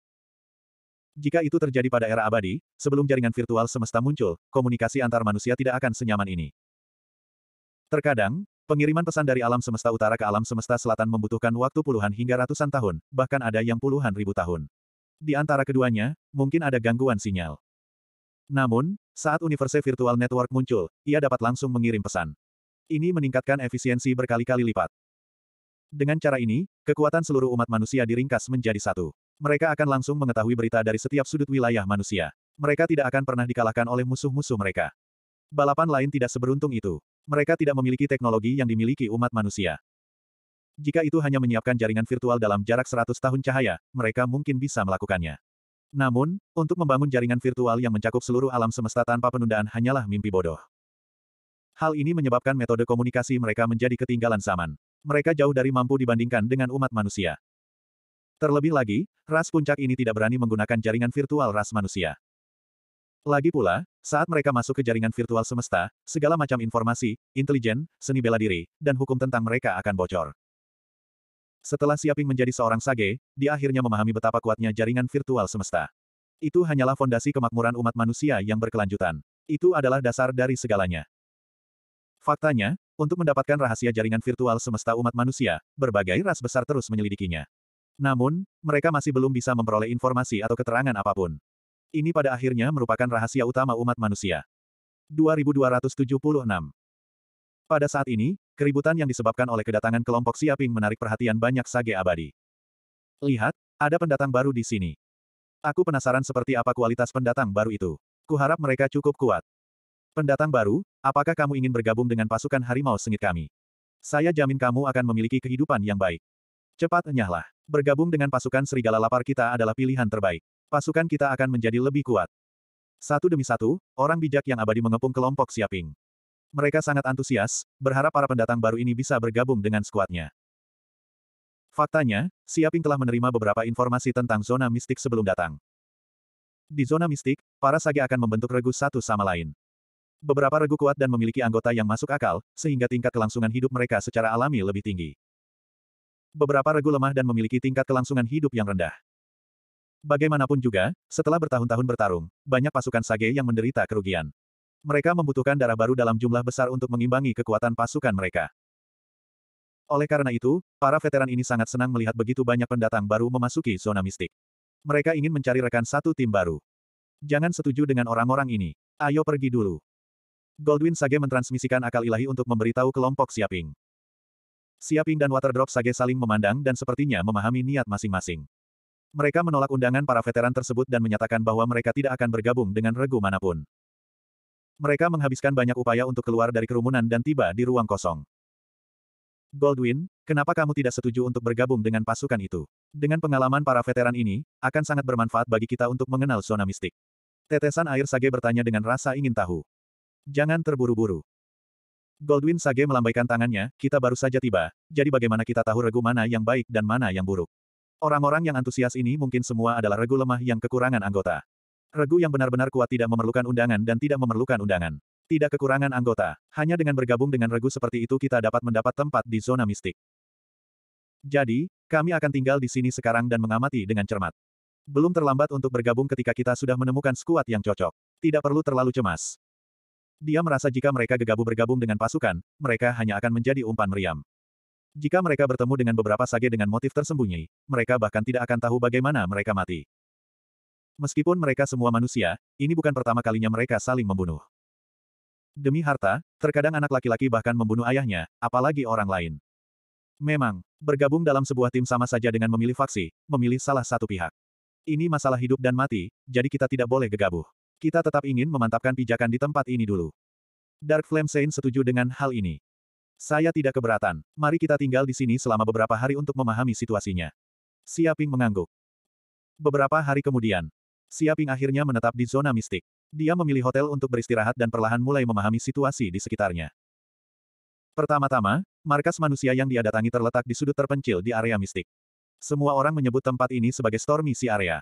Jika itu terjadi pada era abadi, sebelum jaringan virtual semesta muncul, komunikasi antar manusia tidak akan senyaman ini. Terkadang, pengiriman pesan dari alam semesta utara ke alam semesta selatan membutuhkan waktu puluhan hingga ratusan tahun, bahkan ada yang puluhan ribu tahun. Di antara keduanya, mungkin ada gangguan sinyal. Namun, saat Universe Virtual Network muncul, ia dapat langsung mengirim pesan. Ini meningkatkan efisiensi berkali-kali lipat. Dengan cara ini, kekuatan seluruh umat manusia diringkas menjadi satu. Mereka akan langsung mengetahui berita dari setiap sudut wilayah manusia. Mereka tidak akan pernah dikalahkan oleh musuh-musuh mereka. Balapan lain tidak seberuntung itu. Mereka tidak memiliki teknologi yang dimiliki umat manusia. Jika itu hanya menyiapkan jaringan virtual dalam jarak 100 tahun cahaya, mereka mungkin bisa melakukannya. Namun, untuk membangun jaringan virtual yang mencakup seluruh alam semesta tanpa penundaan hanyalah mimpi bodoh. Hal ini menyebabkan metode komunikasi mereka menjadi ketinggalan zaman mereka jauh dari mampu dibandingkan dengan umat manusia. Terlebih lagi, ras puncak ini tidak berani menggunakan jaringan virtual ras manusia. Lagi pula, saat mereka masuk ke jaringan virtual semesta, segala macam informasi, intelijen, seni bela diri, dan hukum tentang mereka akan bocor. Setelah Siaping menjadi seorang sage, dia akhirnya memahami betapa kuatnya jaringan virtual semesta. Itu hanyalah fondasi kemakmuran umat manusia yang berkelanjutan. Itu adalah dasar dari segalanya. Faktanya, untuk mendapatkan rahasia jaringan virtual semesta umat manusia, berbagai ras besar terus menyelidikinya. Namun, mereka masih belum bisa memperoleh informasi atau keterangan apapun. Ini pada akhirnya merupakan rahasia utama umat manusia. 2276 Pada saat ini, keributan yang disebabkan oleh kedatangan kelompok Siaping menarik perhatian banyak sage abadi. Lihat, ada pendatang baru di sini. Aku penasaran seperti apa kualitas pendatang baru itu. Kuharap mereka cukup kuat. Pendatang baru, Apakah kamu ingin bergabung dengan pasukan harimau sengit kami? Saya jamin kamu akan memiliki kehidupan yang baik. Cepat enyahlah. Bergabung dengan pasukan serigala lapar kita adalah pilihan terbaik. Pasukan kita akan menjadi lebih kuat. Satu demi satu, orang bijak yang abadi mengepung kelompok Siaping. Mereka sangat antusias, berharap para pendatang baru ini bisa bergabung dengan skuadnya. Faktanya, Siaping telah menerima beberapa informasi tentang zona mistik sebelum datang. Di zona mistik, para sage akan membentuk regu satu sama lain. Beberapa regu kuat dan memiliki anggota yang masuk akal, sehingga tingkat kelangsungan hidup mereka secara alami lebih tinggi. Beberapa regu lemah dan memiliki tingkat kelangsungan hidup yang rendah. Bagaimanapun juga, setelah bertahun-tahun bertarung, banyak pasukan Sage yang menderita kerugian. Mereka membutuhkan darah baru dalam jumlah besar untuk mengimbangi kekuatan pasukan mereka. Oleh karena itu, para veteran ini sangat senang melihat begitu banyak pendatang baru memasuki zona mistik. Mereka ingin mencari rekan satu tim baru. Jangan setuju dengan orang-orang ini. Ayo pergi dulu. Goldwyn Sage mentransmisikan akal ilahi untuk memberitahu kelompok Siaping. Siaping dan Waterdrop Sage saling memandang dan sepertinya memahami niat masing-masing. Mereka menolak undangan para veteran tersebut dan menyatakan bahwa mereka tidak akan bergabung dengan regu manapun. Mereka menghabiskan banyak upaya untuk keluar dari kerumunan dan tiba di ruang kosong. Goldwyn, kenapa kamu tidak setuju untuk bergabung dengan pasukan itu? Dengan pengalaman para veteran ini, akan sangat bermanfaat bagi kita untuk mengenal zona mistik. Tetesan air Sage bertanya dengan rasa ingin tahu. Jangan terburu-buru. Goldwyn Sage melambaikan tangannya, kita baru saja tiba, jadi bagaimana kita tahu regu mana yang baik dan mana yang buruk. Orang-orang yang antusias ini mungkin semua adalah regu lemah yang kekurangan anggota. Regu yang benar-benar kuat tidak memerlukan undangan dan tidak memerlukan undangan. Tidak kekurangan anggota, hanya dengan bergabung dengan regu seperti itu kita dapat mendapat tempat di zona mistik. Jadi, kami akan tinggal di sini sekarang dan mengamati dengan cermat. Belum terlambat untuk bergabung ketika kita sudah menemukan skuad yang cocok. Tidak perlu terlalu cemas. Dia merasa jika mereka gegabah bergabung dengan pasukan, mereka hanya akan menjadi umpan meriam. Jika mereka bertemu dengan beberapa sage dengan motif tersembunyi, mereka bahkan tidak akan tahu bagaimana mereka mati. Meskipun mereka semua manusia, ini bukan pertama kalinya mereka saling membunuh. Demi harta, terkadang anak laki-laki bahkan membunuh ayahnya, apalagi orang lain. Memang, bergabung dalam sebuah tim sama saja dengan memilih faksi, memilih salah satu pihak. Ini masalah hidup dan mati, jadi kita tidak boleh gegabah kita tetap ingin memantapkan pijakan di tempat ini dulu. Dark Flame Saint setuju dengan hal ini. Saya tidak keberatan. Mari kita tinggal di sini selama beberapa hari untuk memahami situasinya. Siaping mengangguk. Beberapa hari kemudian, Siaping akhirnya menetap di zona mistik. Dia memilih hotel untuk beristirahat dan perlahan mulai memahami situasi di sekitarnya. Pertama-tama, markas manusia yang dia datangi terletak di sudut terpencil di area mistik. Semua orang menyebut tempat ini sebagai Stormy Sea Area.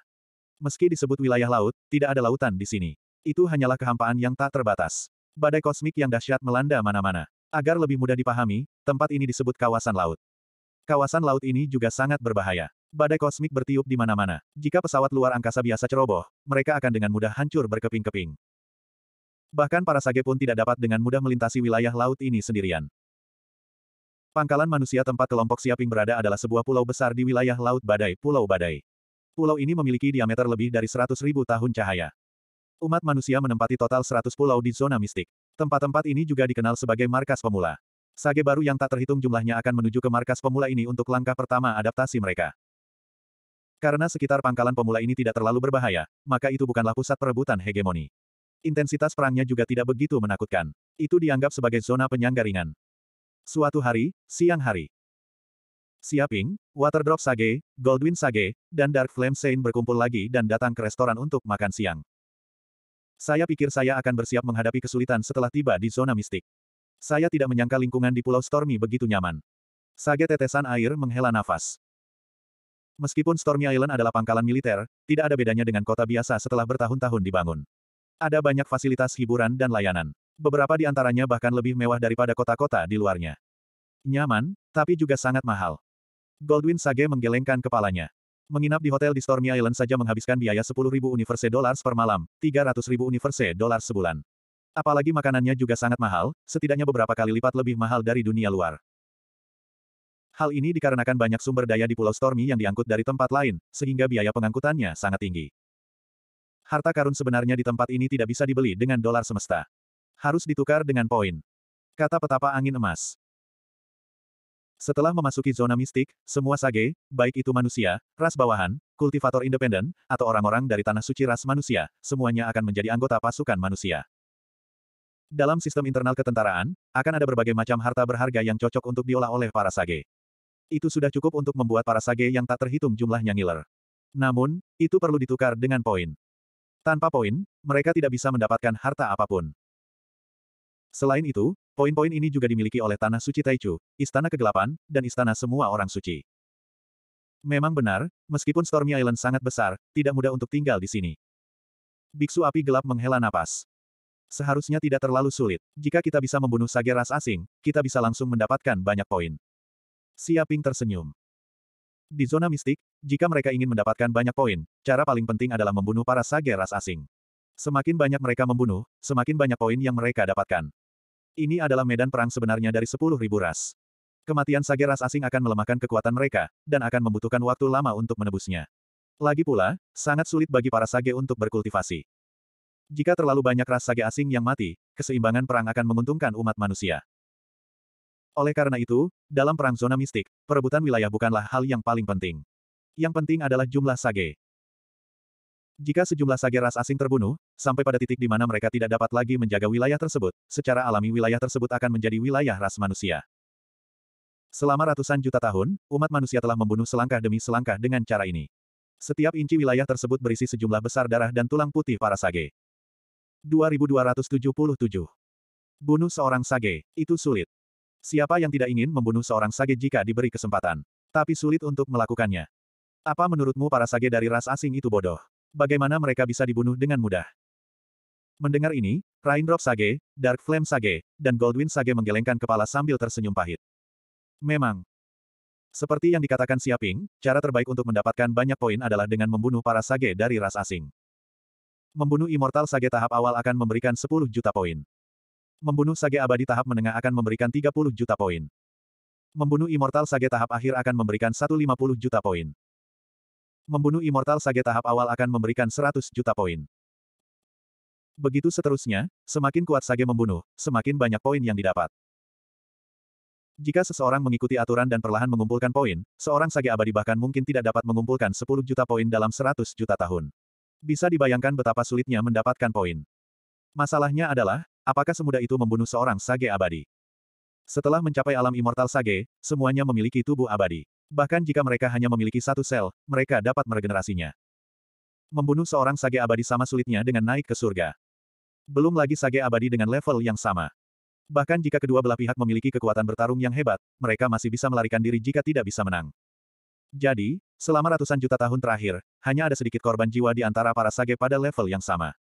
Meski disebut wilayah laut, tidak ada lautan di sini. Itu hanyalah kehampaan yang tak terbatas. Badai kosmik yang dahsyat melanda mana-mana. Agar lebih mudah dipahami, tempat ini disebut kawasan laut. Kawasan laut ini juga sangat berbahaya. Badai kosmik bertiup di mana-mana. Jika pesawat luar angkasa biasa ceroboh, mereka akan dengan mudah hancur berkeping-keping. Bahkan para sage pun tidak dapat dengan mudah melintasi wilayah laut ini sendirian. Pangkalan manusia tempat kelompok Siaping berada adalah sebuah pulau besar di wilayah Laut Badai, Pulau Badai. Pulau ini memiliki diameter lebih dari 100.000 tahun cahaya. Umat manusia menempati total 100 pulau di zona mistik. Tempat-tempat ini juga dikenal sebagai markas pemula. Sage baru yang tak terhitung jumlahnya akan menuju ke markas pemula ini untuk langkah pertama adaptasi mereka. Karena sekitar pangkalan pemula ini tidak terlalu berbahaya, maka itu bukanlah pusat perebutan hegemoni. Intensitas perangnya juga tidak begitu menakutkan. Itu dianggap sebagai zona penyangga ringan. Suatu hari, siang hari, Siaping, Waterdrop Sage, Goldwyn Sage, dan Dark Flame Saint berkumpul lagi dan datang ke restoran untuk makan siang. Saya pikir saya akan bersiap menghadapi kesulitan setelah tiba di zona mistik. Saya tidak menyangka lingkungan di Pulau Stormy begitu nyaman. Sage tetesan air menghela nafas. Meskipun Stormy Island adalah pangkalan militer, tidak ada bedanya dengan kota biasa setelah bertahun-tahun dibangun. Ada banyak fasilitas hiburan dan layanan. Beberapa di antaranya bahkan lebih mewah daripada kota-kota di luarnya. Nyaman, tapi juga sangat mahal. Goldwyn Sage menggelengkan kepalanya. Menginap di hotel di Stormy Island saja menghabiskan biaya 10.000 universe dollars per malam, 300.000 universe dollars sebulan. Apalagi makanannya juga sangat mahal, setidaknya beberapa kali lipat lebih mahal dari dunia luar. Hal ini dikarenakan banyak sumber daya di Pulau Stormy yang diangkut dari tempat lain, sehingga biaya pengangkutannya sangat tinggi. Harta karun sebenarnya di tempat ini tidak bisa dibeli dengan dolar semesta. Harus ditukar dengan poin. Kata petapa angin emas. Setelah memasuki zona mistik, semua sage, baik itu manusia, ras bawahan, kultivator independen, atau orang-orang dari tanah suci ras manusia, semuanya akan menjadi anggota pasukan manusia. Dalam sistem internal ketentaraan, akan ada berbagai macam harta berharga yang cocok untuk diolah oleh para sage. Itu sudah cukup untuk membuat para sage yang tak terhitung jumlahnya ngiler. Namun, itu perlu ditukar dengan poin. Tanpa poin, mereka tidak bisa mendapatkan harta apapun. Selain itu, Poin-poin ini juga dimiliki oleh Tanah Suci Taichu, Istana Kegelapan, dan Istana Semua Orang Suci. Memang benar, meskipun Stormy Island sangat besar, tidak mudah untuk tinggal di sini. Biksu api gelap menghela napas. Seharusnya tidak terlalu sulit. Jika kita bisa membunuh sage ras asing, kita bisa langsung mendapatkan banyak poin. Siaping tersenyum. Di zona mistik, jika mereka ingin mendapatkan banyak poin, cara paling penting adalah membunuh para sage ras asing. Semakin banyak mereka membunuh, semakin banyak poin yang mereka dapatkan. Ini adalah medan perang sebenarnya dari ribu ras. Kematian sage ras asing akan melemahkan kekuatan mereka, dan akan membutuhkan waktu lama untuk menebusnya. Lagi pula, sangat sulit bagi para sage untuk berkultivasi. Jika terlalu banyak ras sage asing yang mati, keseimbangan perang akan menguntungkan umat manusia. Oleh karena itu, dalam perang zona mistik, perebutan wilayah bukanlah hal yang paling penting. Yang penting adalah jumlah sage. Jika sejumlah sage ras asing terbunuh, sampai pada titik di mana mereka tidak dapat lagi menjaga wilayah tersebut, secara alami wilayah tersebut akan menjadi wilayah ras manusia. Selama ratusan juta tahun, umat manusia telah membunuh selangkah demi selangkah dengan cara ini. Setiap inci wilayah tersebut berisi sejumlah besar darah dan tulang putih para sage. 2277 Bunuh seorang sage, itu sulit. Siapa yang tidak ingin membunuh seorang sage jika diberi kesempatan? Tapi sulit untuk melakukannya. Apa menurutmu para sage dari ras asing itu bodoh? Bagaimana mereka bisa dibunuh dengan mudah? Mendengar ini, Raindrop Sage, Dark Flame Sage, dan Goldwyn Sage menggelengkan kepala sambil tersenyum pahit. Memang. Seperti yang dikatakan Siaping, cara terbaik untuk mendapatkan banyak poin adalah dengan membunuh para Sage dari ras asing. Membunuh Immortal Sage tahap awal akan memberikan 10 juta poin. Membunuh Sage abadi tahap menengah akan memberikan 30 juta poin. Membunuh Immortal Sage tahap akhir akan memberikan 150 juta poin membunuh Immortal Sage tahap awal akan memberikan 100 juta poin. Begitu seterusnya, semakin kuat Sage membunuh, semakin banyak poin yang didapat. Jika seseorang mengikuti aturan dan perlahan mengumpulkan poin, seorang Sage abadi bahkan mungkin tidak dapat mengumpulkan 10 juta poin dalam 100 juta tahun. Bisa dibayangkan betapa sulitnya mendapatkan poin. Masalahnya adalah, apakah semudah itu membunuh seorang Sage abadi? Setelah mencapai alam Immortal Sage, semuanya memiliki tubuh abadi. Bahkan jika mereka hanya memiliki satu sel, mereka dapat meregenerasinya. Membunuh seorang sage abadi sama sulitnya dengan naik ke surga. Belum lagi sage abadi dengan level yang sama. Bahkan jika kedua belah pihak memiliki kekuatan bertarung yang hebat, mereka masih bisa melarikan diri jika tidak bisa menang. Jadi, selama ratusan juta tahun terakhir, hanya ada sedikit korban jiwa di antara para sage pada level yang sama.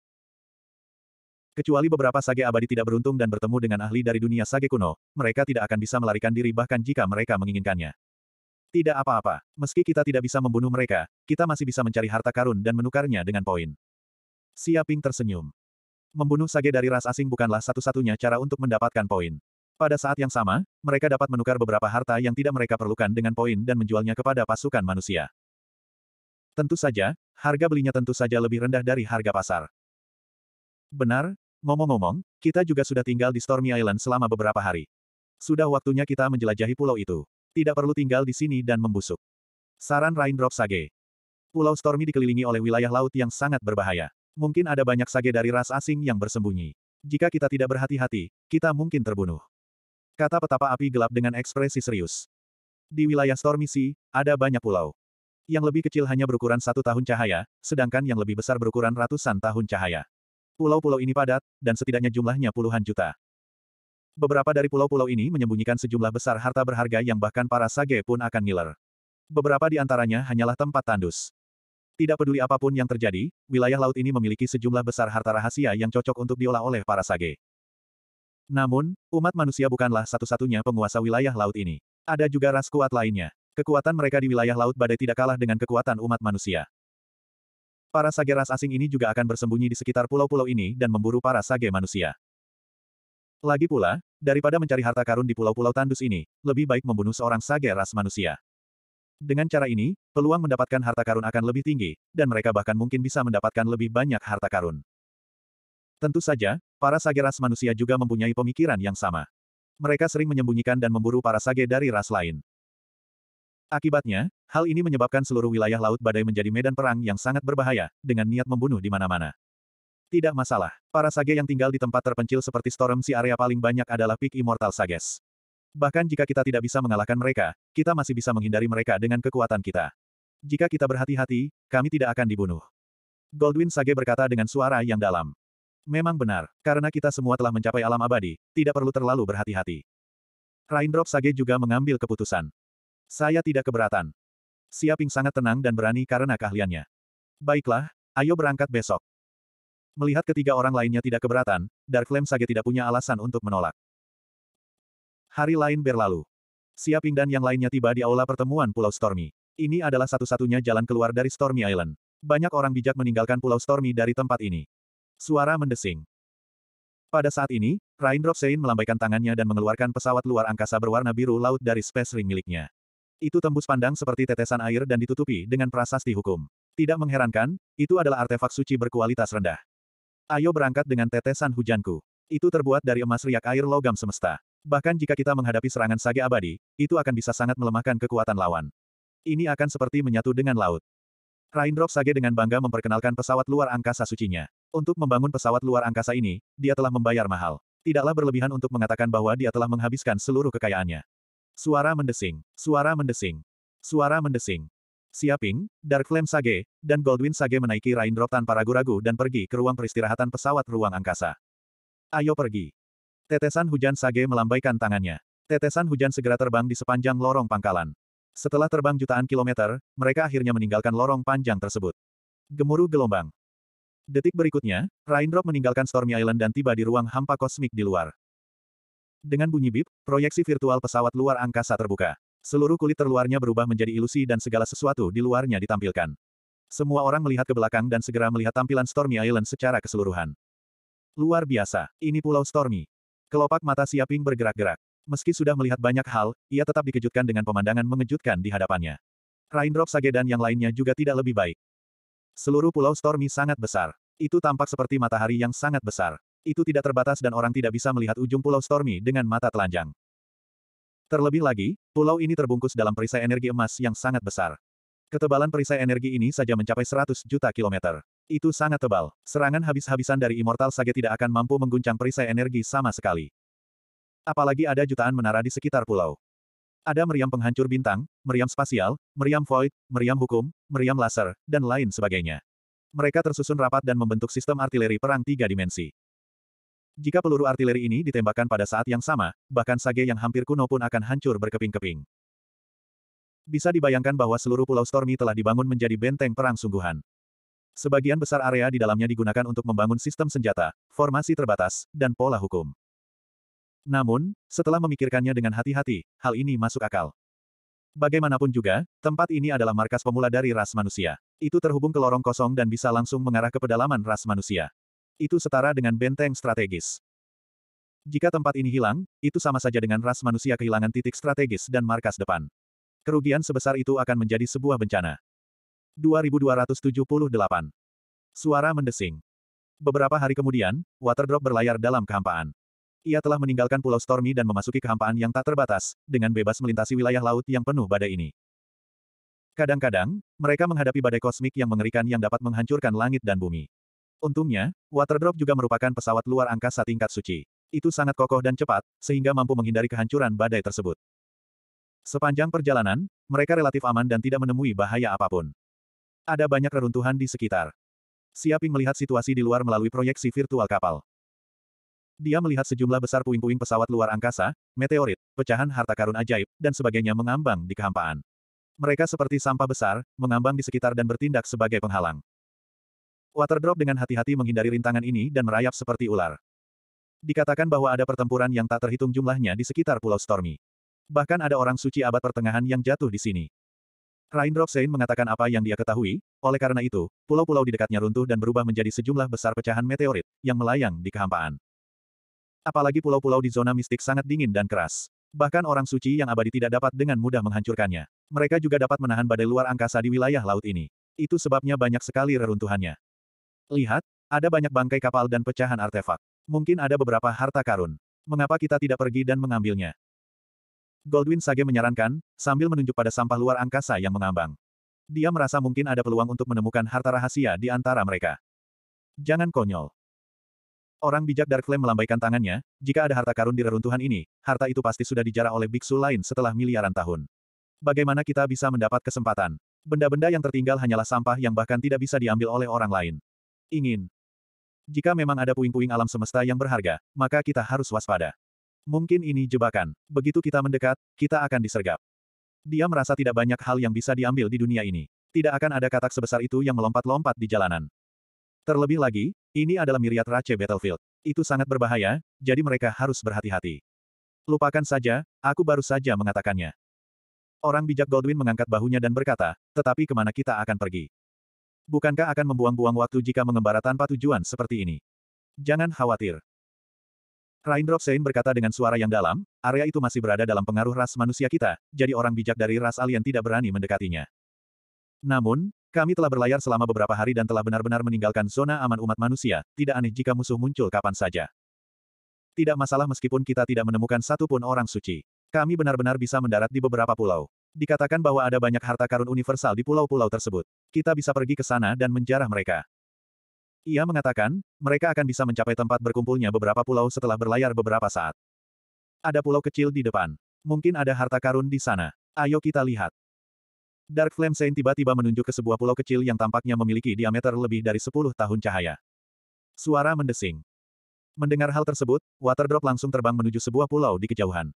Kecuali beberapa sage abadi tidak beruntung dan bertemu dengan ahli dari dunia sage kuno, mereka tidak akan bisa melarikan diri bahkan jika mereka menginginkannya. Tidak apa-apa. Meski kita tidak bisa membunuh mereka, kita masih bisa mencari harta karun dan menukarnya dengan poin. Siaping tersenyum. Membunuh sage dari ras asing bukanlah satu-satunya cara untuk mendapatkan poin. Pada saat yang sama, mereka dapat menukar beberapa harta yang tidak mereka perlukan dengan poin dan menjualnya kepada pasukan manusia. Tentu saja, harga belinya tentu saja lebih rendah dari harga pasar. Benar, ngomong-ngomong, kita juga sudah tinggal di Stormy Island selama beberapa hari. Sudah waktunya kita menjelajahi pulau itu. Tidak perlu tinggal di sini dan membusuk. Saran Raindrop Sage. Pulau Stormy dikelilingi oleh wilayah laut yang sangat berbahaya. Mungkin ada banyak sage dari ras asing yang bersembunyi. Jika kita tidak berhati-hati, kita mungkin terbunuh. Kata petapa api gelap dengan ekspresi serius. Di wilayah Stormy Sea, ada banyak pulau. Yang lebih kecil hanya berukuran satu tahun cahaya, sedangkan yang lebih besar berukuran ratusan tahun cahaya. Pulau-pulau ini padat, dan setidaknya jumlahnya puluhan juta. Beberapa dari pulau-pulau ini menyembunyikan sejumlah besar harta berharga yang bahkan para sage pun akan ngiler. Beberapa di antaranya hanyalah tempat tandus. Tidak peduli apapun yang terjadi, wilayah laut ini memiliki sejumlah besar harta rahasia yang cocok untuk diolah oleh para sage. Namun, umat manusia bukanlah satu-satunya penguasa wilayah laut ini. Ada juga ras kuat lainnya. Kekuatan mereka di wilayah laut badai tidak kalah dengan kekuatan umat manusia. Para sage ras asing ini juga akan bersembunyi di sekitar pulau-pulau ini dan memburu para sage manusia. Lagi pula, daripada mencari harta karun di pulau-pulau tandus ini, lebih baik membunuh seorang sage ras manusia. Dengan cara ini, peluang mendapatkan harta karun akan lebih tinggi, dan mereka bahkan mungkin bisa mendapatkan lebih banyak harta karun. Tentu saja, para sage ras manusia juga mempunyai pemikiran yang sama. Mereka sering menyembunyikan dan memburu para sage dari ras lain. Akibatnya, hal ini menyebabkan seluruh wilayah Laut Badai menjadi medan perang yang sangat berbahaya, dengan niat membunuh di mana-mana. Tidak masalah. Para sage yang tinggal di tempat terpencil seperti Storm si area paling banyak adalah Peak Immortal Sages. Bahkan jika kita tidak bisa mengalahkan mereka, kita masih bisa menghindari mereka dengan kekuatan kita. Jika kita berhati-hati, kami tidak akan dibunuh. Goldwyn Sage berkata dengan suara yang dalam. Memang benar, karena kita semua telah mencapai alam abadi, tidak perlu terlalu berhati-hati. Raindrop Sage juga mengambil keputusan. Saya tidak keberatan. Siaping sangat tenang dan berani karena keahliannya. Baiklah, ayo berangkat besok. Melihat ketiga orang lainnya tidak keberatan, Dark Flame Sage tidak punya alasan untuk menolak. Hari lain berlalu. Siaping dan yang lainnya tiba di aula pertemuan Pulau Stormy. Ini adalah satu-satunya jalan keluar dari Stormy Island. Banyak orang bijak meninggalkan Pulau Stormy dari tempat ini. Suara mendesing. Pada saat ini, Raindrop Sein melambaikan tangannya dan mengeluarkan pesawat luar angkasa berwarna biru laut dari space ring miliknya. Itu tembus pandang seperti tetesan air dan ditutupi dengan prasasti hukum. Tidak mengherankan, itu adalah artefak suci berkualitas rendah. Ayo berangkat dengan tetesan hujanku. Itu terbuat dari emas riak air logam semesta. Bahkan jika kita menghadapi serangan sage abadi, itu akan bisa sangat melemahkan kekuatan lawan. Ini akan seperti menyatu dengan laut. Raindrop Sage dengan bangga memperkenalkan pesawat luar angkasa sucinya. Untuk membangun pesawat luar angkasa ini, dia telah membayar mahal. Tidaklah berlebihan untuk mengatakan bahwa dia telah menghabiskan seluruh kekayaannya. Suara mendesing, suara mendesing, suara mendesing. Siaping, Dark Flame Sage, dan Goldwyn Sage menaiki Raindrop tanpa ragu-ragu dan pergi ke ruang peristirahatan pesawat ruang angkasa. Ayo pergi. Tetesan hujan Sage melambaikan tangannya. Tetesan hujan segera terbang di sepanjang lorong pangkalan. Setelah terbang jutaan kilometer, mereka akhirnya meninggalkan lorong panjang tersebut. Gemuruh gelombang. Detik berikutnya, Raindrop meninggalkan Stormy Island dan tiba di ruang hampa kosmik di luar. Dengan bunyi bip, proyeksi virtual pesawat luar angkasa terbuka. Seluruh kulit terluarnya berubah menjadi ilusi dan segala sesuatu di luarnya ditampilkan. Semua orang melihat ke belakang dan segera melihat tampilan Stormy Island secara keseluruhan. Luar biasa, ini pulau Stormy. Kelopak mata Siaping bergerak-gerak. Meski sudah melihat banyak hal, ia tetap dikejutkan dengan pemandangan mengejutkan di hadapannya. Raindrop Sage dan yang lainnya juga tidak lebih baik. Seluruh pulau Stormy sangat besar. Itu tampak seperti matahari yang sangat besar. Itu tidak terbatas dan orang tidak bisa melihat ujung pulau Stormy dengan mata telanjang. Terlebih lagi, pulau ini terbungkus dalam perisai energi emas yang sangat besar. Ketebalan perisai energi ini saja mencapai 100 juta kilometer. Itu sangat tebal. Serangan habis-habisan dari Immortal Sage tidak akan mampu mengguncang perisai energi sama sekali. Apalagi ada jutaan menara di sekitar pulau. Ada meriam penghancur bintang, meriam spasial, meriam void, meriam hukum, meriam laser, dan lain sebagainya. Mereka tersusun rapat dan membentuk sistem artileri perang tiga dimensi. Jika peluru artileri ini ditembakkan pada saat yang sama, bahkan sage yang hampir kuno pun akan hancur berkeping-keping. Bisa dibayangkan bahwa seluruh Pulau Stormy telah dibangun menjadi benteng perang sungguhan. Sebagian besar area di dalamnya digunakan untuk membangun sistem senjata, formasi terbatas, dan pola hukum. Namun, setelah memikirkannya dengan hati-hati, hal ini masuk akal. Bagaimanapun juga, tempat ini adalah markas pemula dari ras manusia. Itu terhubung ke lorong kosong dan bisa langsung mengarah ke pedalaman ras manusia itu setara dengan benteng strategis. Jika tempat ini hilang, itu sama saja dengan ras manusia kehilangan titik strategis dan markas depan. Kerugian sebesar itu akan menjadi sebuah bencana. 2278. Suara mendesing. Beberapa hari kemudian, Waterdrop berlayar dalam kehampaan. Ia telah meninggalkan Pulau Stormy dan memasuki kehampaan yang tak terbatas, dengan bebas melintasi wilayah laut yang penuh badai ini. Kadang-kadang, mereka menghadapi badai kosmik yang mengerikan yang dapat menghancurkan langit dan bumi. Untungnya, Waterdrop juga merupakan pesawat luar angkasa tingkat suci. Itu sangat kokoh dan cepat, sehingga mampu menghindari kehancuran badai tersebut. Sepanjang perjalanan, mereka relatif aman dan tidak menemui bahaya apapun. Ada banyak reruntuhan di sekitar. Siaping melihat situasi di luar melalui proyeksi virtual kapal. Dia melihat sejumlah besar puing-puing pesawat luar angkasa, meteorit, pecahan harta karun ajaib, dan sebagainya mengambang di kehampaan. Mereka seperti sampah besar, mengambang di sekitar dan bertindak sebagai penghalang. Waterdrop dengan hati-hati menghindari rintangan ini dan merayap seperti ular. Dikatakan bahwa ada pertempuran yang tak terhitung jumlahnya di sekitar Pulau Stormy. Bahkan ada orang suci abad pertengahan yang jatuh di sini. Raindrop Sein mengatakan apa yang dia ketahui, oleh karena itu, pulau-pulau di dekatnya runtuh dan berubah menjadi sejumlah besar pecahan meteorit, yang melayang di kehampaan. Apalagi pulau-pulau di zona mistik sangat dingin dan keras. Bahkan orang suci yang abadi tidak dapat dengan mudah menghancurkannya. Mereka juga dapat menahan badai luar angkasa di wilayah laut ini. Itu sebabnya banyak sekali reruntuhannya. Lihat, ada banyak bangkai kapal dan pecahan artefak. Mungkin ada beberapa harta karun. Mengapa kita tidak pergi dan mengambilnya? Goldwyn Sage menyarankan, sambil menunjuk pada sampah luar angkasa yang mengambang. Dia merasa mungkin ada peluang untuk menemukan harta rahasia di antara mereka. Jangan konyol. Orang bijak Dark Flame melambaikan tangannya, jika ada harta karun di reruntuhan ini, harta itu pasti sudah dijarah oleh biksu lain setelah miliaran tahun. Bagaimana kita bisa mendapat kesempatan? Benda-benda yang tertinggal hanyalah sampah yang bahkan tidak bisa diambil oleh orang lain. Ingin. Jika memang ada puing-puing alam semesta yang berharga, maka kita harus waspada. Mungkin ini jebakan. Begitu kita mendekat, kita akan disergap. Dia merasa tidak banyak hal yang bisa diambil di dunia ini. Tidak akan ada katak sebesar itu yang melompat-lompat di jalanan. Terlebih lagi, ini adalah miriat Race Battlefield. Itu sangat berbahaya, jadi mereka harus berhati-hati. Lupakan saja, aku baru saja mengatakannya. Orang bijak Goldwyn mengangkat bahunya dan berkata, tetapi kemana kita akan pergi? bukankah akan membuang-buang waktu jika mengembara tanpa tujuan seperti ini? Jangan khawatir. Raindrop Sein berkata dengan suara yang dalam, area itu masih berada dalam pengaruh ras manusia kita, jadi orang bijak dari ras alien tidak berani mendekatinya. Namun, kami telah berlayar selama beberapa hari dan telah benar-benar meninggalkan zona aman umat manusia, tidak aneh jika musuh muncul kapan saja. Tidak masalah meskipun kita tidak menemukan satupun orang suci. Kami benar-benar bisa mendarat di beberapa pulau. Dikatakan bahwa ada banyak harta karun universal di pulau-pulau tersebut. Kita bisa pergi ke sana dan menjarah mereka. Ia mengatakan, mereka akan bisa mencapai tempat berkumpulnya beberapa pulau setelah berlayar beberapa saat. Ada pulau kecil di depan. Mungkin ada harta karun di sana. Ayo kita lihat. Dark Flame Saint tiba-tiba menunjuk ke sebuah pulau kecil yang tampaknya memiliki diameter lebih dari 10 tahun cahaya. Suara mendesing. Mendengar hal tersebut, Waterdrop langsung terbang menuju sebuah pulau di kejauhan.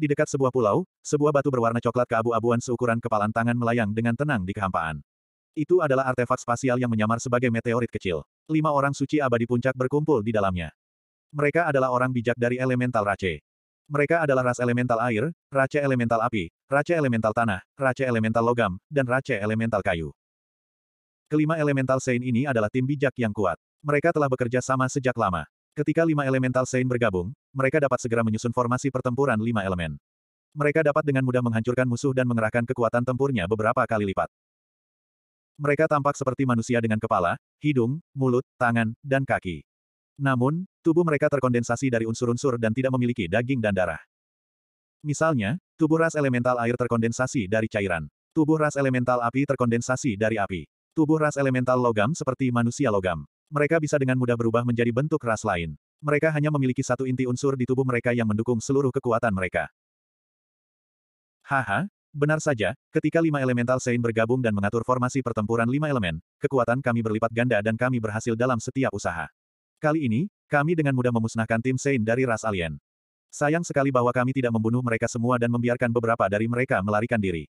Di dekat sebuah pulau, sebuah batu berwarna coklat keabu-abuan seukuran kepalan tangan melayang dengan tenang di kehampaan. Itu adalah artefak spasial yang menyamar sebagai meteorit kecil. Lima orang suci abadi puncak berkumpul di dalamnya. Mereka adalah orang bijak dari elemental Race. Mereka adalah ras elemental air, Race elemental api, Race elemental tanah, Race elemental logam, dan Race elemental kayu. Kelima elemental sein ini adalah tim bijak yang kuat. Mereka telah bekerja sama sejak lama. Ketika lima elemental Sein bergabung, mereka dapat segera menyusun formasi pertempuran lima elemen. Mereka dapat dengan mudah menghancurkan musuh dan mengerahkan kekuatan tempurnya beberapa kali lipat. Mereka tampak seperti manusia dengan kepala, hidung, mulut, tangan, dan kaki. Namun, tubuh mereka terkondensasi dari unsur-unsur dan tidak memiliki daging dan darah. Misalnya, tubuh ras elemental air terkondensasi dari cairan. Tubuh ras elemental api terkondensasi dari api. Tubuh ras elemental logam seperti manusia logam mereka bisa dengan mudah berubah menjadi bentuk ras lain. Mereka hanya memiliki satu inti unsur di tubuh mereka yang mendukung seluruh kekuatan mereka. Haha, benar saja, ketika lima elemental Sein bergabung dan mengatur formasi pertempuran lima elemen, kekuatan kami berlipat ganda dan kami berhasil dalam setiap usaha. Kali ini, kami dengan mudah memusnahkan tim Sein dari ras alien. Sayang sekali bahwa kami tidak membunuh mereka semua dan membiarkan beberapa dari mereka melarikan diri.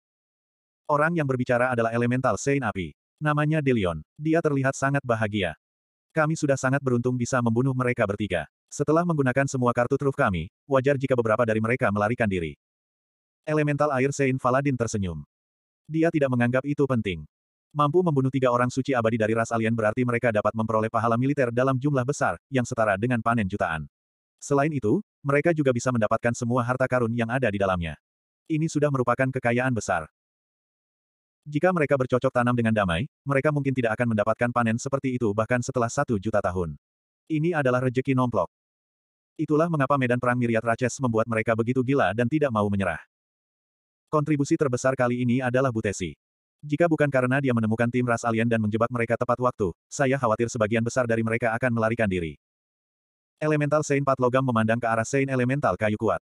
Orang yang berbicara adalah elemental Sein api. Namanya Delion. Dia terlihat sangat bahagia. Kami sudah sangat beruntung bisa membunuh mereka bertiga. Setelah menggunakan semua kartu truf kami, wajar jika beberapa dari mereka melarikan diri. Elemental air Sein Faladin tersenyum. Dia tidak menganggap itu penting. Mampu membunuh tiga orang suci abadi dari ras alien berarti mereka dapat memperoleh pahala militer dalam jumlah besar, yang setara dengan panen jutaan. Selain itu, mereka juga bisa mendapatkan semua harta karun yang ada di dalamnya. Ini sudah merupakan kekayaan besar. Jika mereka bercocok tanam dengan damai, mereka mungkin tidak akan mendapatkan panen seperti itu bahkan setelah satu juta tahun. Ini adalah rejeki nomplok. Itulah mengapa medan perang Miriat Raches membuat mereka begitu gila dan tidak mau menyerah. Kontribusi terbesar kali ini adalah Butesi. Jika bukan karena dia menemukan tim ras alien dan menjebak mereka tepat waktu, saya khawatir sebagian besar dari mereka akan melarikan diri. Elemental Saint Pat Logam memandang ke arah Saint Elemental kayu kuat.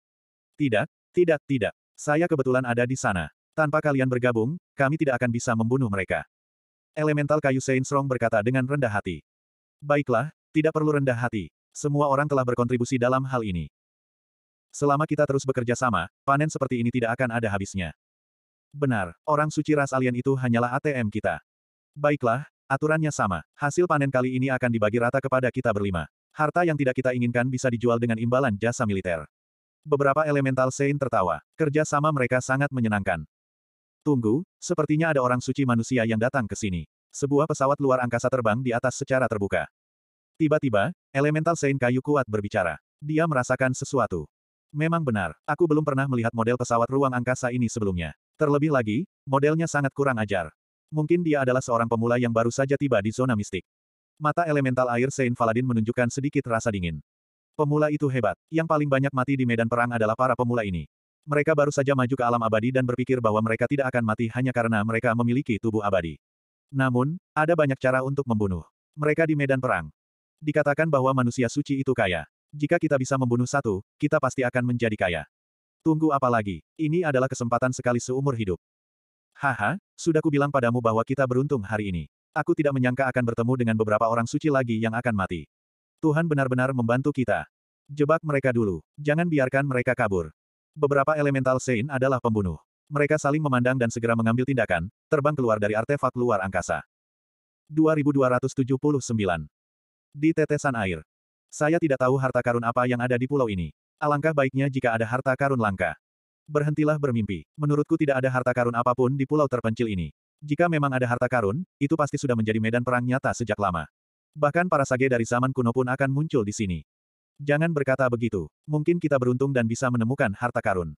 Tidak, tidak, tidak. Saya kebetulan ada di sana. Tanpa kalian bergabung, kami tidak akan bisa membunuh mereka. Elemental kayu Seinsrong berkata dengan rendah hati. Baiklah, tidak perlu rendah hati. Semua orang telah berkontribusi dalam hal ini. Selama kita terus bekerja sama, panen seperti ini tidak akan ada habisnya. Benar, orang suci ras alien itu hanyalah ATM kita. Baiklah, aturannya sama. Hasil panen kali ini akan dibagi rata kepada kita berlima. Harta yang tidak kita inginkan bisa dijual dengan imbalan jasa militer. Beberapa elemental Sein tertawa. Kerja sama mereka sangat menyenangkan. Tunggu, sepertinya ada orang suci manusia yang datang ke sini. Sebuah pesawat luar angkasa terbang di atas secara terbuka. Tiba-tiba, elemental Sein kayu kuat berbicara. Dia merasakan sesuatu. Memang benar, aku belum pernah melihat model pesawat ruang angkasa ini sebelumnya. Terlebih lagi, modelnya sangat kurang ajar. Mungkin dia adalah seorang pemula yang baru saja tiba di zona mistik. Mata elemental air Sein Faladin menunjukkan sedikit rasa dingin. Pemula itu hebat. Yang paling banyak mati di medan perang adalah para pemula ini. Mereka baru saja maju ke alam abadi dan berpikir bahwa mereka tidak akan mati hanya karena mereka memiliki tubuh abadi. Namun, ada banyak cara untuk membunuh. Mereka di medan perang. Dikatakan bahwa manusia suci itu kaya. Jika kita bisa membunuh satu, kita pasti akan menjadi kaya. Tunggu apa lagi? Ini adalah kesempatan sekali seumur hidup. Haha, sudah kubilang padamu bahwa kita beruntung hari ini. Aku tidak menyangka akan bertemu dengan beberapa orang suci lagi yang akan mati. Tuhan benar-benar membantu kita. Jebak mereka dulu. Jangan biarkan mereka kabur. Beberapa elemental Sein adalah pembunuh. Mereka saling memandang dan segera mengambil tindakan, terbang keluar dari artefak luar angkasa. 2279. Di tetesan air. Saya tidak tahu harta karun apa yang ada di pulau ini. Alangkah baiknya jika ada harta karun langka. Berhentilah bermimpi. Menurutku tidak ada harta karun apapun di pulau terpencil ini. Jika memang ada harta karun, itu pasti sudah menjadi medan perang nyata sejak lama. Bahkan para sage dari zaman kuno pun akan muncul di sini. Jangan berkata begitu. Mungkin kita beruntung dan bisa menemukan harta karun.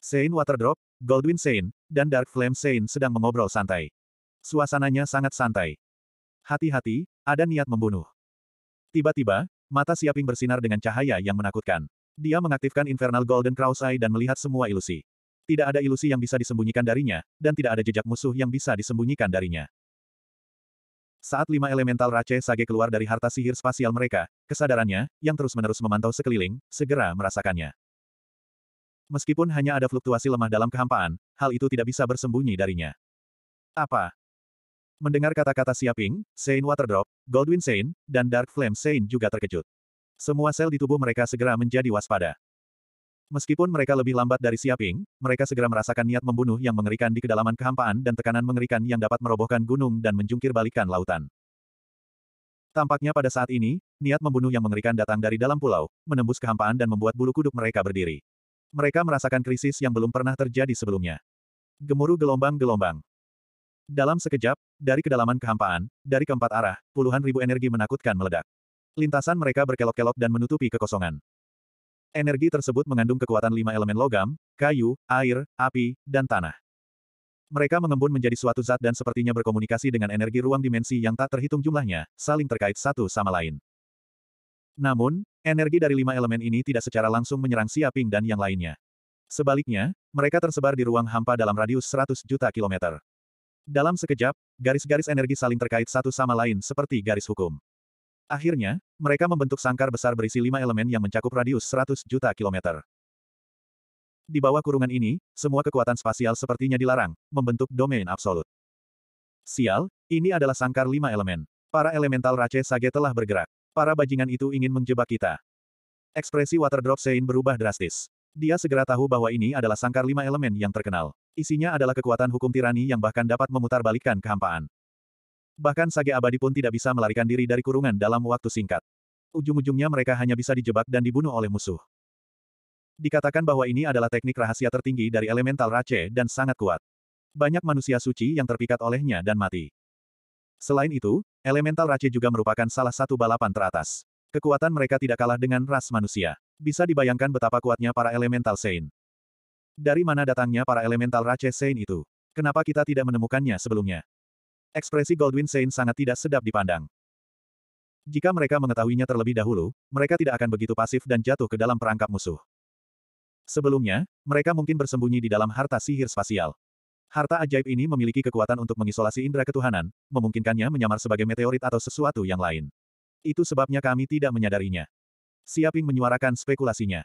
Sein Waterdrop, Goldwyn Sein, dan Dark Flame Sein sedang mengobrol santai. Suasananya sangat santai. Hati-hati, ada niat membunuh. Tiba-tiba, mata Siaping bersinar dengan cahaya yang menakutkan. Dia mengaktifkan Infernal Golden Crow's Eye dan melihat semua ilusi. Tidak ada ilusi yang bisa disembunyikan darinya, dan tidak ada jejak musuh yang bisa disembunyikan darinya. Saat lima elemental Rache Sage keluar dari harta sihir spasial mereka, kesadarannya, yang terus-menerus memantau sekeliling, segera merasakannya. Meskipun hanya ada fluktuasi lemah dalam kehampaan, hal itu tidak bisa bersembunyi darinya. Apa? Mendengar kata-kata Siaping, Sein Waterdrop, Goldwyn Sein, dan Dark Flame Sein juga terkejut. Semua sel di tubuh mereka segera menjadi waspada. Meskipun mereka lebih lambat dari Siaping, mereka segera merasakan niat membunuh yang mengerikan di kedalaman kehampaan dan tekanan mengerikan yang dapat merobohkan gunung dan menjungkir balikan lautan. Tampaknya pada saat ini, niat membunuh yang mengerikan datang dari dalam pulau, menembus kehampaan dan membuat bulu kuduk mereka berdiri. Mereka merasakan krisis yang belum pernah terjadi sebelumnya. Gemuruh gelombang-gelombang. Dalam sekejap, dari kedalaman kehampaan, dari keempat arah, puluhan ribu energi menakutkan meledak. Lintasan mereka berkelok-kelok dan menutupi kekosongan. Energi tersebut mengandung kekuatan lima elemen logam, kayu, air, api, dan tanah. Mereka mengembun menjadi suatu zat dan sepertinya berkomunikasi dengan energi ruang dimensi yang tak terhitung jumlahnya, saling terkait satu sama lain. Namun, energi dari lima elemen ini tidak secara langsung menyerang Siaping dan yang lainnya. Sebaliknya, mereka tersebar di ruang hampa dalam radius 100 juta kilometer. Dalam sekejap, garis-garis energi saling terkait satu sama lain seperti garis hukum. Akhirnya, mereka membentuk sangkar besar berisi lima elemen yang mencakup radius 100 juta kilometer. Di bawah kurungan ini, semua kekuatan spasial sepertinya dilarang, membentuk domain absolut. Sial, ini adalah sangkar lima elemen. Para elemental Rache Sage telah bergerak. Para bajingan itu ingin menjebak kita. Ekspresi Waterdrop Sein berubah drastis. Dia segera tahu bahwa ini adalah sangkar lima elemen yang terkenal. Isinya adalah kekuatan hukum tirani yang bahkan dapat memutarbalikkan kehampaan. Bahkan Sage Abadi pun tidak bisa melarikan diri dari kurungan dalam waktu singkat. Ujung-ujungnya mereka hanya bisa dijebak dan dibunuh oleh musuh. Dikatakan bahwa ini adalah teknik rahasia tertinggi dari elemental race dan sangat kuat. Banyak manusia suci yang terpikat olehnya dan mati. Selain itu, elemental race juga merupakan salah satu balapan teratas. Kekuatan mereka tidak kalah dengan ras manusia. Bisa dibayangkan betapa kuatnya para elemental saint. Dari mana datangnya para elemental race saint itu? Kenapa kita tidak menemukannya sebelumnya? Ekspresi Goldwyn Sein sangat tidak sedap dipandang. Jika mereka mengetahuinya terlebih dahulu, mereka tidak akan begitu pasif dan jatuh ke dalam perangkap musuh. Sebelumnya, mereka mungkin bersembunyi di dalam harta sihir spasial. Harta ajaib ini memiliki kekuatan untuk mengisolasi indera ketuhanan, memungkinkannya menyamar sebagai meteorit atau sesuatu yang lain. Itu sebabnya kami tidak menyadarinya. Siaping menyuarakan spekulasinya.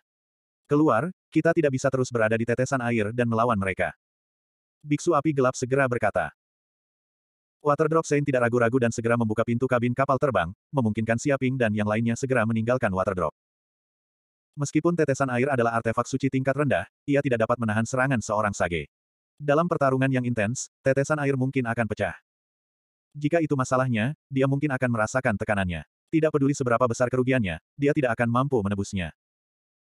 Keluar, kita tidak bisa terus berada di tetesan air dan melawan mereka. Biksu api gelap segera berkata. Waterdrop Saint tidak ragu-ragu dan segera membuka pintu kabin kapal terbang, memungkinkan Siaping dan yang lainnya segera meninggalkan Waterdrop. Meskipun tetesan air adalah artefak suci tingkat rendah, ia tidak dapat menahan serangan seorang sage. Dalam pertarungan yang intens, tetesan air mungkin akan pecah. Jika itu masalahnya, dia mungkin akan merasakan tekanannya. Tidak peduli seberapa besar kerugiannya, dia tidak akan mampu menebusnya.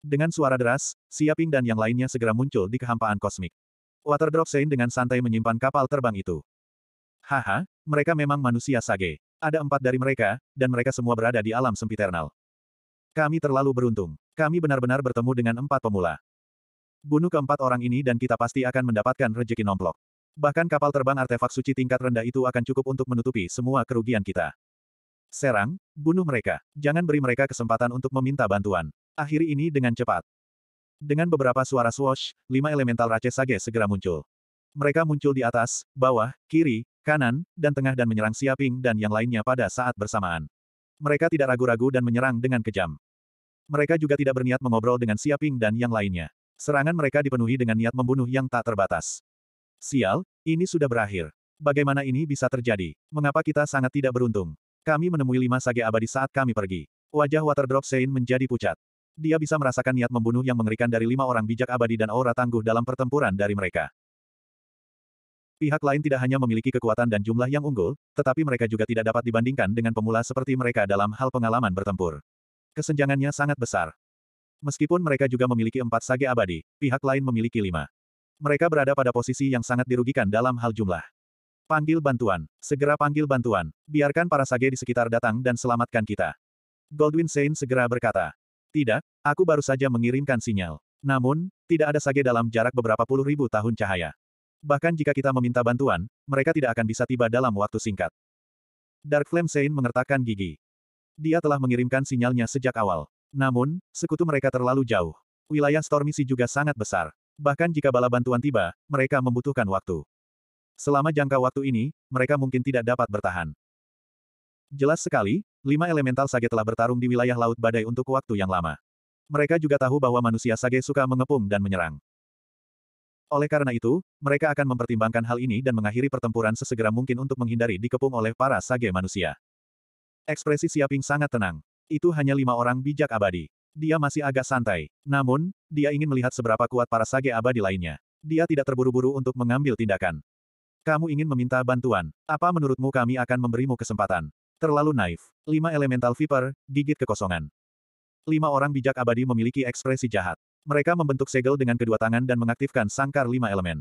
Dengan suara deras, Siaping dan yang lainnya segera muncul di kehampaan kosmik. Waterdrop Saint dengan santai menyimpan kapal terbang itu. Haha, mereka memang manusia sage. Ada empat dari mereka, dan mereka semua berada di alam sempiternal. Kami terlalu beruntung. Kami benar-benar bertemu dengan empat pemula. Bunuh keempat orang ini dan kita pasti akan mendapatkan rejeki nomplok. Bahkan kapal terbang artefak suci tingkat rendah itu akan cukup untuk menutupi semua kerugian kita. Serang, bunuh mereka. Jangan beri mereka kesempatan untuk meminta bantuan. Akhiri ini dengan cepat. Dengan beberapa suara swash, lima elemental raja Sage segera muncul. Mereka muncul di atas, bawah, kiri, kanan, dan tengah dan menyerang Siaping dan yang lainnya pada saat bersamaan. Mereka tidak ragu-ragu dan menyerang dengan kejam. Mereka juga tidak berniat mengobrol dengan Siaping dan yang lainnya. Serangan mereka dipenuhi dengan niat membunuh yang tak terbatas. Sial, ini sudah berakhir. Bagaimana ini bisa terjadi? Mengapa kita sangat tidak beruntung? Kami menemui lima sage abadi saat kami pergi. Wajah Waterdrop Sein menjadi pucat. Dia bisa merasakan niat membunuh yang mengerikan dari lima orang bijak abadi dan aura tangguh dalam pertempuran dari mereka. Pihak lain tidak hanya memiliki kekuatan dan jumlah yang unggul, tetapi mereka juga tidak dapat dibandingkan dengan pemula seperti mereka dalam hal pengalaman bertempur. Kesenjangannya sangat besar. Meskipun mereka juga memiliki empat sage abadi, pihak lain memiliki lima. Mereka berada pada posisi yang sangat dirugikan dalam hal jumlah. Panggil bantuan. Segera panggil bantuan. Biarkan para sage di sekitar datang dan selamatkan kita. Goldwyn Sein segera berkata. Tidak, aku baru saja mengirimkan sinyal. Namun, tidak ada sage dalam jarak beberapa puluh ribu tahun cahaya. Bahkan jika kita meminta bantuan, mereka tidak akan bisa tiba dalam waktu singkat. Dark Flame Saint mengertakkan gigi. Dia telah mengirimkan sinyalnya sejak awal. Namun, sekutu mereka terlalu jauh. Wilayah Stormy Sea juga sangat besar. Bahkan jika bala bantuan tiba, mereka membutuhkan waktu. Selama jangka waktu ini, mereka mungkin tidak dapat bertahan. Jelas sekali, lima elemental sage telah bertarung di wilayah Laut Badai untuk waktu yang lama. Mereka juga tahu bahwa manusia sage suka mengepung dan menyerang. Oleh karena itu, mereka akan mempertimbangkan hal ini dan mengakhiri pertempuran sesegera mungkin untuk menghindari dikepung oleh para sage manusia. Ekspresi Siaping sangat tenang. Itu hanya lima orang bijak abadi. Dia masih agak santai. Namun, dia ingin melihat seberapa kuat para sage abadi lainnya. Dia tidak terburu-buru untuk mengambil tindakan. Kamu ingin meminta bantuan. Apa menurutmu kami akan memberimu kesempatan? Terlalu naif. Lima elemental viper, gigit kekosongan. Lima orang bijak abadi memiliki ekspresi jahat. Mereka membentuk segel dengan kedua tangan dan mengaktifkan sangkar lima elemen.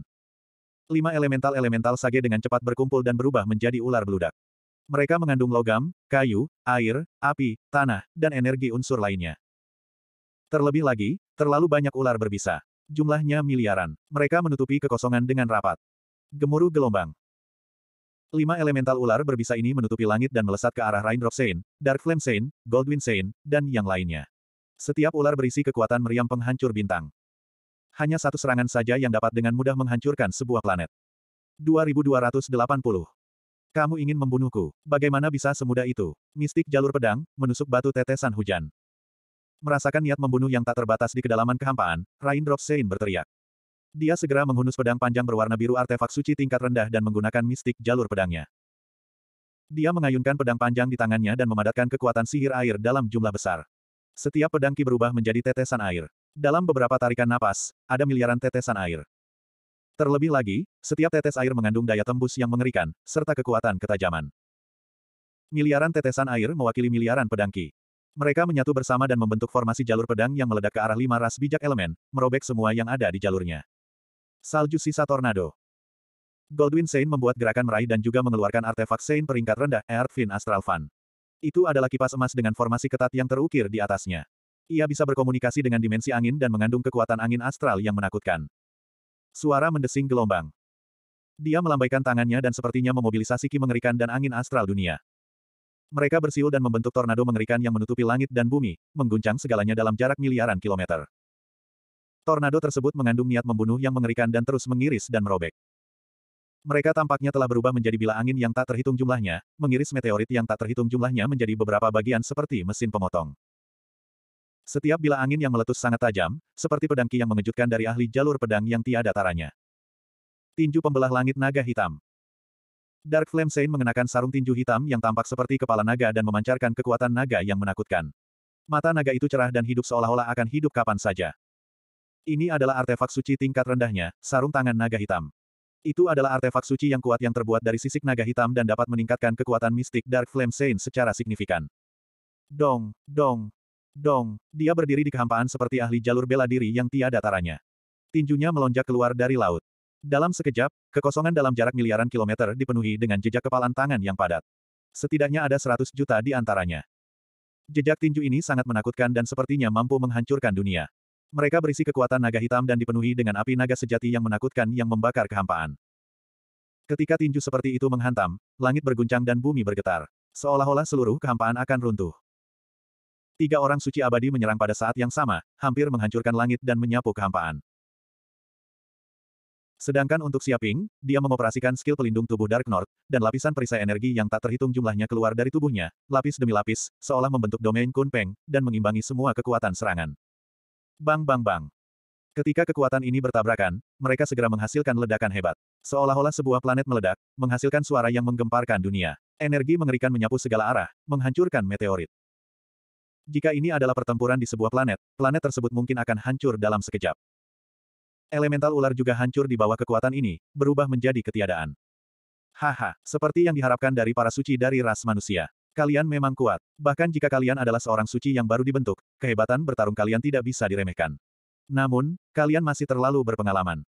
Lima elemental-elemental sage dengan cepat berkumpul dan berubah menjadi ular beludak. Mereka mengandung logam, kayu, air, api, tanah, dan energi unsur lainnya. Terlebih lagi, terlalu banyak ular berbisa. Jumlahnya miliaran. Mereka menutupi kekosongan dengan rapat. Gemuruh gelombang. Lima elemental ular berbisa ini menutupi langit dan melesat ke arah Raindrop Sein, Dark Flame Sein, Goldwyn Sein, dan yang lainnya. Setiap ular berisi kekuatan meriam penghancur bintang. Hanya satu serangan saja yang dapat dengan mudah menghancurkan sebuah planet. 2280. Kamu ingin membunuhku. Bagaimana bisa semudah itu? Mistik jalur pedang, menusuk batu tetesan hujan. Merasakan niat membunuh yang tak terbatas di kedalaman kehampaan, Raindrop Sein berteriak. Dia segera menghunus pedang panjang berwarna biru artefak suci tingkat rendah dan menggunakan mistik jalur pedangnya. Dia mengayunkan pedang panjang di tangannya dan memadatkan kekuatan sihir air dalam jumlah besar. Setiap pedangki berubah menjadi tetesan air. Dalam beberapa tarikan napas, ada miliaran tetesan air. Terlebih lagi, setiap tetes air mengandung daya tembus yang mengerikan, serta kekuatan ketajaman. Miliaran tetesan air mewakili miliaran pedangki. Mereka menyatu bersama dan membentuk formasi jalur pedang yang meledak ke arah lima ras bijak elemen, merobek semua yang ada di jalurnya. Salju sisa tornado. Goldwyn Sein membuat gerakan meraih dan juga mengeluarkan artefak Sein peringkat rendah, Earth Fin Astral itu adalah kipas emas dengan formasi ketat yang terukir di atasnya. Ia bisa berkomunikasi dengan dimensi angin dan mengandung kekuatan angin astral yang menakutkan. Suara mendesing gelombang. Dia melambaikan tangannya dan sepertinya memobilisasi ki mengerikan dan angin astral dunia. Mereka bersiul dan membentuk tornado mengerikan yang menutupi langit dan bumi, mengguncang segalanya dalam jarak miliaran kilometer. Tornado tersebut mengandung niat membunuh yang mengerikan dan terus mengiris dan merobek. Mereka tampaknya telah berubah menjadi bila angin yang tak terhitung jumlahnya, mengiris meteorit yang tak terhitung jumlahnya menjadi beberapa bagian seperti mesin pemotong. Setiap bila angin yang meletus sangat tajam, seperti pedangki yang mengejutkan dari ahli jalur pedang yang tiada taranya. Tinju pembelah langit naga hitam. Dark Flame Saint mengenakan sarung tinju hitam yang tampak seperti kepala naga dan memancarkan kekuatan naga yang menakutkan. Mata naga itu cerah dan hidup seolah-olah akan hidup kapan saja. Ini adalah artefak suci tingkat rendahnya, sarung tangan naga hitam. Itu adalah artefak suci yang kuat yang terbuat dari sisik naga hitam dan dapat meningkatkan kekuatan mistik Dark Flame Saint secara signifikan. Dong, dong, dong, dia berdiri di kehampaan seperti ahli jalur bela diri yang tiada taranya. Tinjunya melonjak keluar dari laut. Dalam sekejap, kekosongan dalam jarak miliaran kilometer dipenuhi dengan jejak kepalan tangan yang padat. Setidaknya ada seratus juta di antaranya. Jejak tinju ini sangat menakutkan dan sepertinya mampu menghancurkan dunia. Mereka berisi kekuatan naga hitam dan dipenuhi dengan api naga sejati yang menakutkan yang membakar kehampaan. Ketika tinju seperti itu menghantam, langit berguncang dan bumi bergetar. Seolah-olah seluruh kehampaan akan runtuh. Tiga orang suci abadi menyerang pada saat yang sama, hampir menghancurkan langit dan menyapu kehampaan. Sedangkan untuk Siaping, dia mengoperasikan skill pelindung tubuh Dark North, dan lapisan perisai energi yang tak terhitung jumlahnya keluar dari tubuhnya, lapis demi lapis, seolah membentuk domain Kunpeng dan mengimbangi semua kekuatan serangan. Bang bang bang. Ketika kekuatan ini bertabrakan, mereka segera menghasilkan ledakan hebat. Seolah-olah sebuah planet meledak, menghasilkan suara yang menggemparkan dunia. Energi mengerikan menyapu segala arah, menghancurkan meteorit. Jika ini adalah pertempuran di sebuah planet, planet tersebut mungkin akan hancur dalam sekejap. Elemental ular juga hancur di bawah kekuatan ini, berubah menjadi ketiadaan. Haha, seperti yang diharapkan dari para suci dari ras manusia. Kalian memang kuat. Bahkan jika kalian adalah seorang suci yang baru dibentuk, kehebatan bertarung kalian tidak bisa diremehkan. Namun, kalian masih terlalu berpengalaman.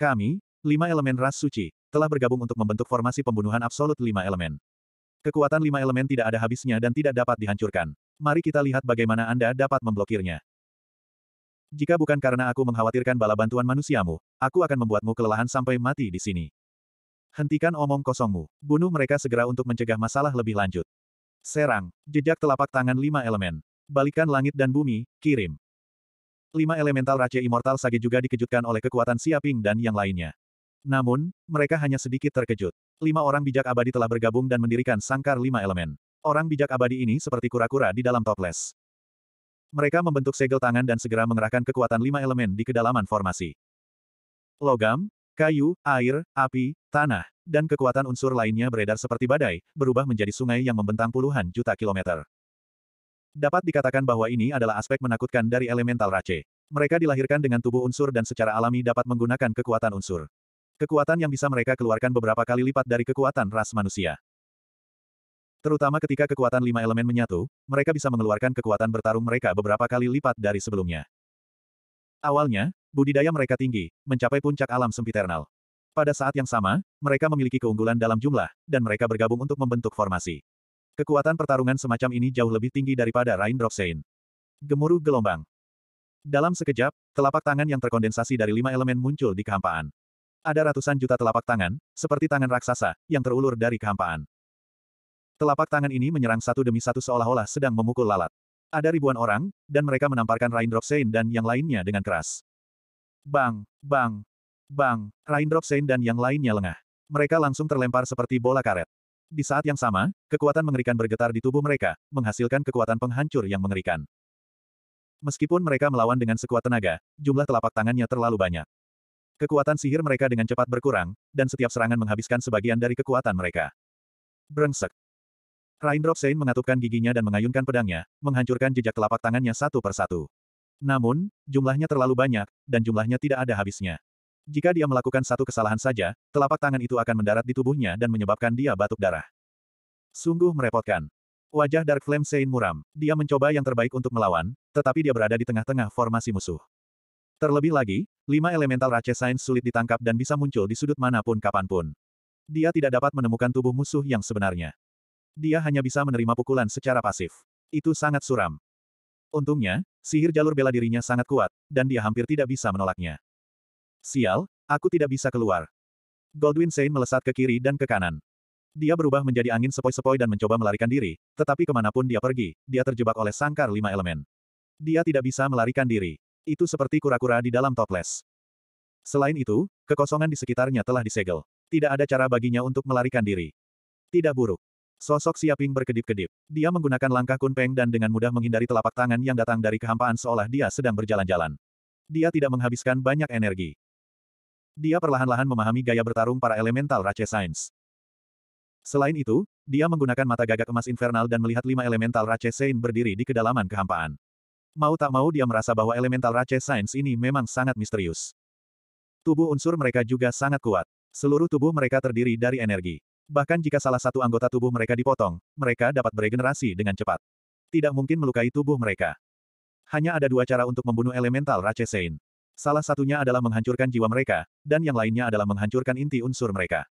Kami, lima elemen ras suci, telah bergabung untuk membentuk formasi pembunuhan absolut lima elemen. Kekuatan lima elemen tidak ada habisnya dan tidak dapat dihancurkan. Mari kita lihat bagaimana Anda dapat memblokirnya. Jika bukan karena aku mengkhawatirkan bala bantuan manusiamu, aku akan membuatmu kelelahan sampai mati di sini. Hentikan omong kosongmu. Bunuh mereka segera untuk mencegah masalah lebih lanjut. Serang. Jejak telapak tangan lima elemen. Balikan langit dan bumi, kirim. Lima elemental Raja Immortal Sage juga dikejutkan oleh kekuatan Siaping dan yang lainnya. Namun, mereka hanya sedikit terkejut. Lima orang bijak abadi telah bergabung dan mendirikan sangkar lima elemen. Orang bijak abadi ini seperti kura-kura di dalam toples. Mereka membentuk segel tangan dan segera mengerahkan kekuatan lima elemen di kedalaman formasi. Logam, kayu, air, api, tanah, dan kekuatan unsur lainnya beredar seperti badai, berubah menjadi sungai yang membentang puluhan juta kilometer. Dapat dikatakan bahwa ini adalah aspek menakutkan dari elemental race. Mereka dilahirkan dengan tubuh unsur dan secara alami dapat menggunakan kekuatan unsur. Kekuatan yang bisa mereka keluarkan beberapa kali lipat dari kekuatan ras manusia. Terutama ketika kekuatan lima elemen menyatu, mereka bisa mengeluarkan kekuatan bertarung mereka beberapa kali lipat dari sebelumnya. Awalnya, budidaya mereka tinggi, mencapai puncak alam sempiternal. Pada saat yang sama, mereka memiliki keunggulan dalam jumlah, dan mereka bergabung untuk membentuk formasi. Kekuatan pertarungan semacam ini jauh lebih tinggi daripada Raindrop Sein. Gemuruh gelombang. Dalam sekejap, telapak tangan yang terkondensasi dari lima elemen muncul di kehampaan. Ada ratusan juta telapak tangan, seperti tangan raksasa, yang terulur dari kehampaan. Telapak tangan ini menyerang satu demi satu seolah-olah sedang memukul lalat. Ada ribuan orang, dan mereka menamparkan Raindrop Sein dan yang lainnya dengan keras. Bang, bang, bang, Raindrop Sein dan yang lainnya lengah. Mereka langsung terlempar seperti bola karet. Di saat yang sama, kekuatan mengerikan bergetar di tubuh mereka, menghasilkan kekuatan penghancur yang mengerikan. Meskipun mereka melawan dengan sekuat tenaga, jumlah telapak tangannya terlalu banyak. Kekuatan sihir mereka dengan cepat berkurang, dan setiap serangan menghabiskan sebagian dari kekuatan mereka. Brengsek. Raindrop Sein mengatupkan giginya dan mengayunkan pedangnya, menghancurkan jejak telapak tangannya satu persatu. Namun, jumlahnya terlalu banyak, dan jumlahnya tidak ada habisnya. Jika dia melakukan satu kesalahan saja, telapak tangan itu akan mendarat di tubuhnya dan menyebabkan dia batuk darah. Sungguh merepotkan. Wajah Dark Flame Sein muram. Dia mencoba yang terbaik untuk melawan, tetapi dia berada di tengah-tengah formasi musuh. Terlebih lagi, lima elemental race sains sulit ditangkap dan bisa muncul di sudut manapun kapanpun. Dia tidak dapat menemukan tubuh musuh yang sebenarnya dia hanya bisa menerima pukulan secara pasif. Itu sangat suram. Untungnya, sihir jalur bela dirinya sangat kuat, dan dia hampir tidak bisa menolaknya. Sial, aku tidak bisa keluar. Goldwyn Sein melesat ke kiri dan ke kanan. Dia berubah menjadi angin sepoi-sepoi dan mencoba melarikan diri, tetapi kemanapun dia pergi, dia terjebak oleh sangkar lima elemen. Dia tidak bisa melarikan diri. Itu seperti kura-kura di dalam toples. Selain itu, kekosongan di sekitarnya telah disegel. Tidak ada cara baginya untuk melarikan diri. Tidak buruk. Sosok Siaping berkedip-kedip. Dia menggunakan langkah kunpeng dan dengan mudah menghindari telapak tangan yang datang dari kehampaan seolah dia sedang berjalan-jalan. Dia tidak menghabiskan banyak energi. Dia perlahan-lahan memahami gaya bertarung para elemental Rache Science. Selain itu, dia menggunakan mata gagak emas infernal dan melihat lima elemental Rache Sains berdiri di kedalaman kehampaan. Mau tak mau dia merasa bahwa elemental Rache Science ini memang sangat misterius. Tubuh unsur mereka juga sangat kuat. Seluruh tubuh mereka terdiri dari energi. Bahkan jika salah satu anggota tubuh mereka dipotong, mereka dapat beregenerasi dengan cepat. Tidak mungkin melukai tubuh mereka. Hanya ada dua cara untuk membunuh elemental Rachesein. Salah satunya adalah menghancurkan jiwa mereka, dan yang lainnya adalah menghancurkan inti unsur mereka.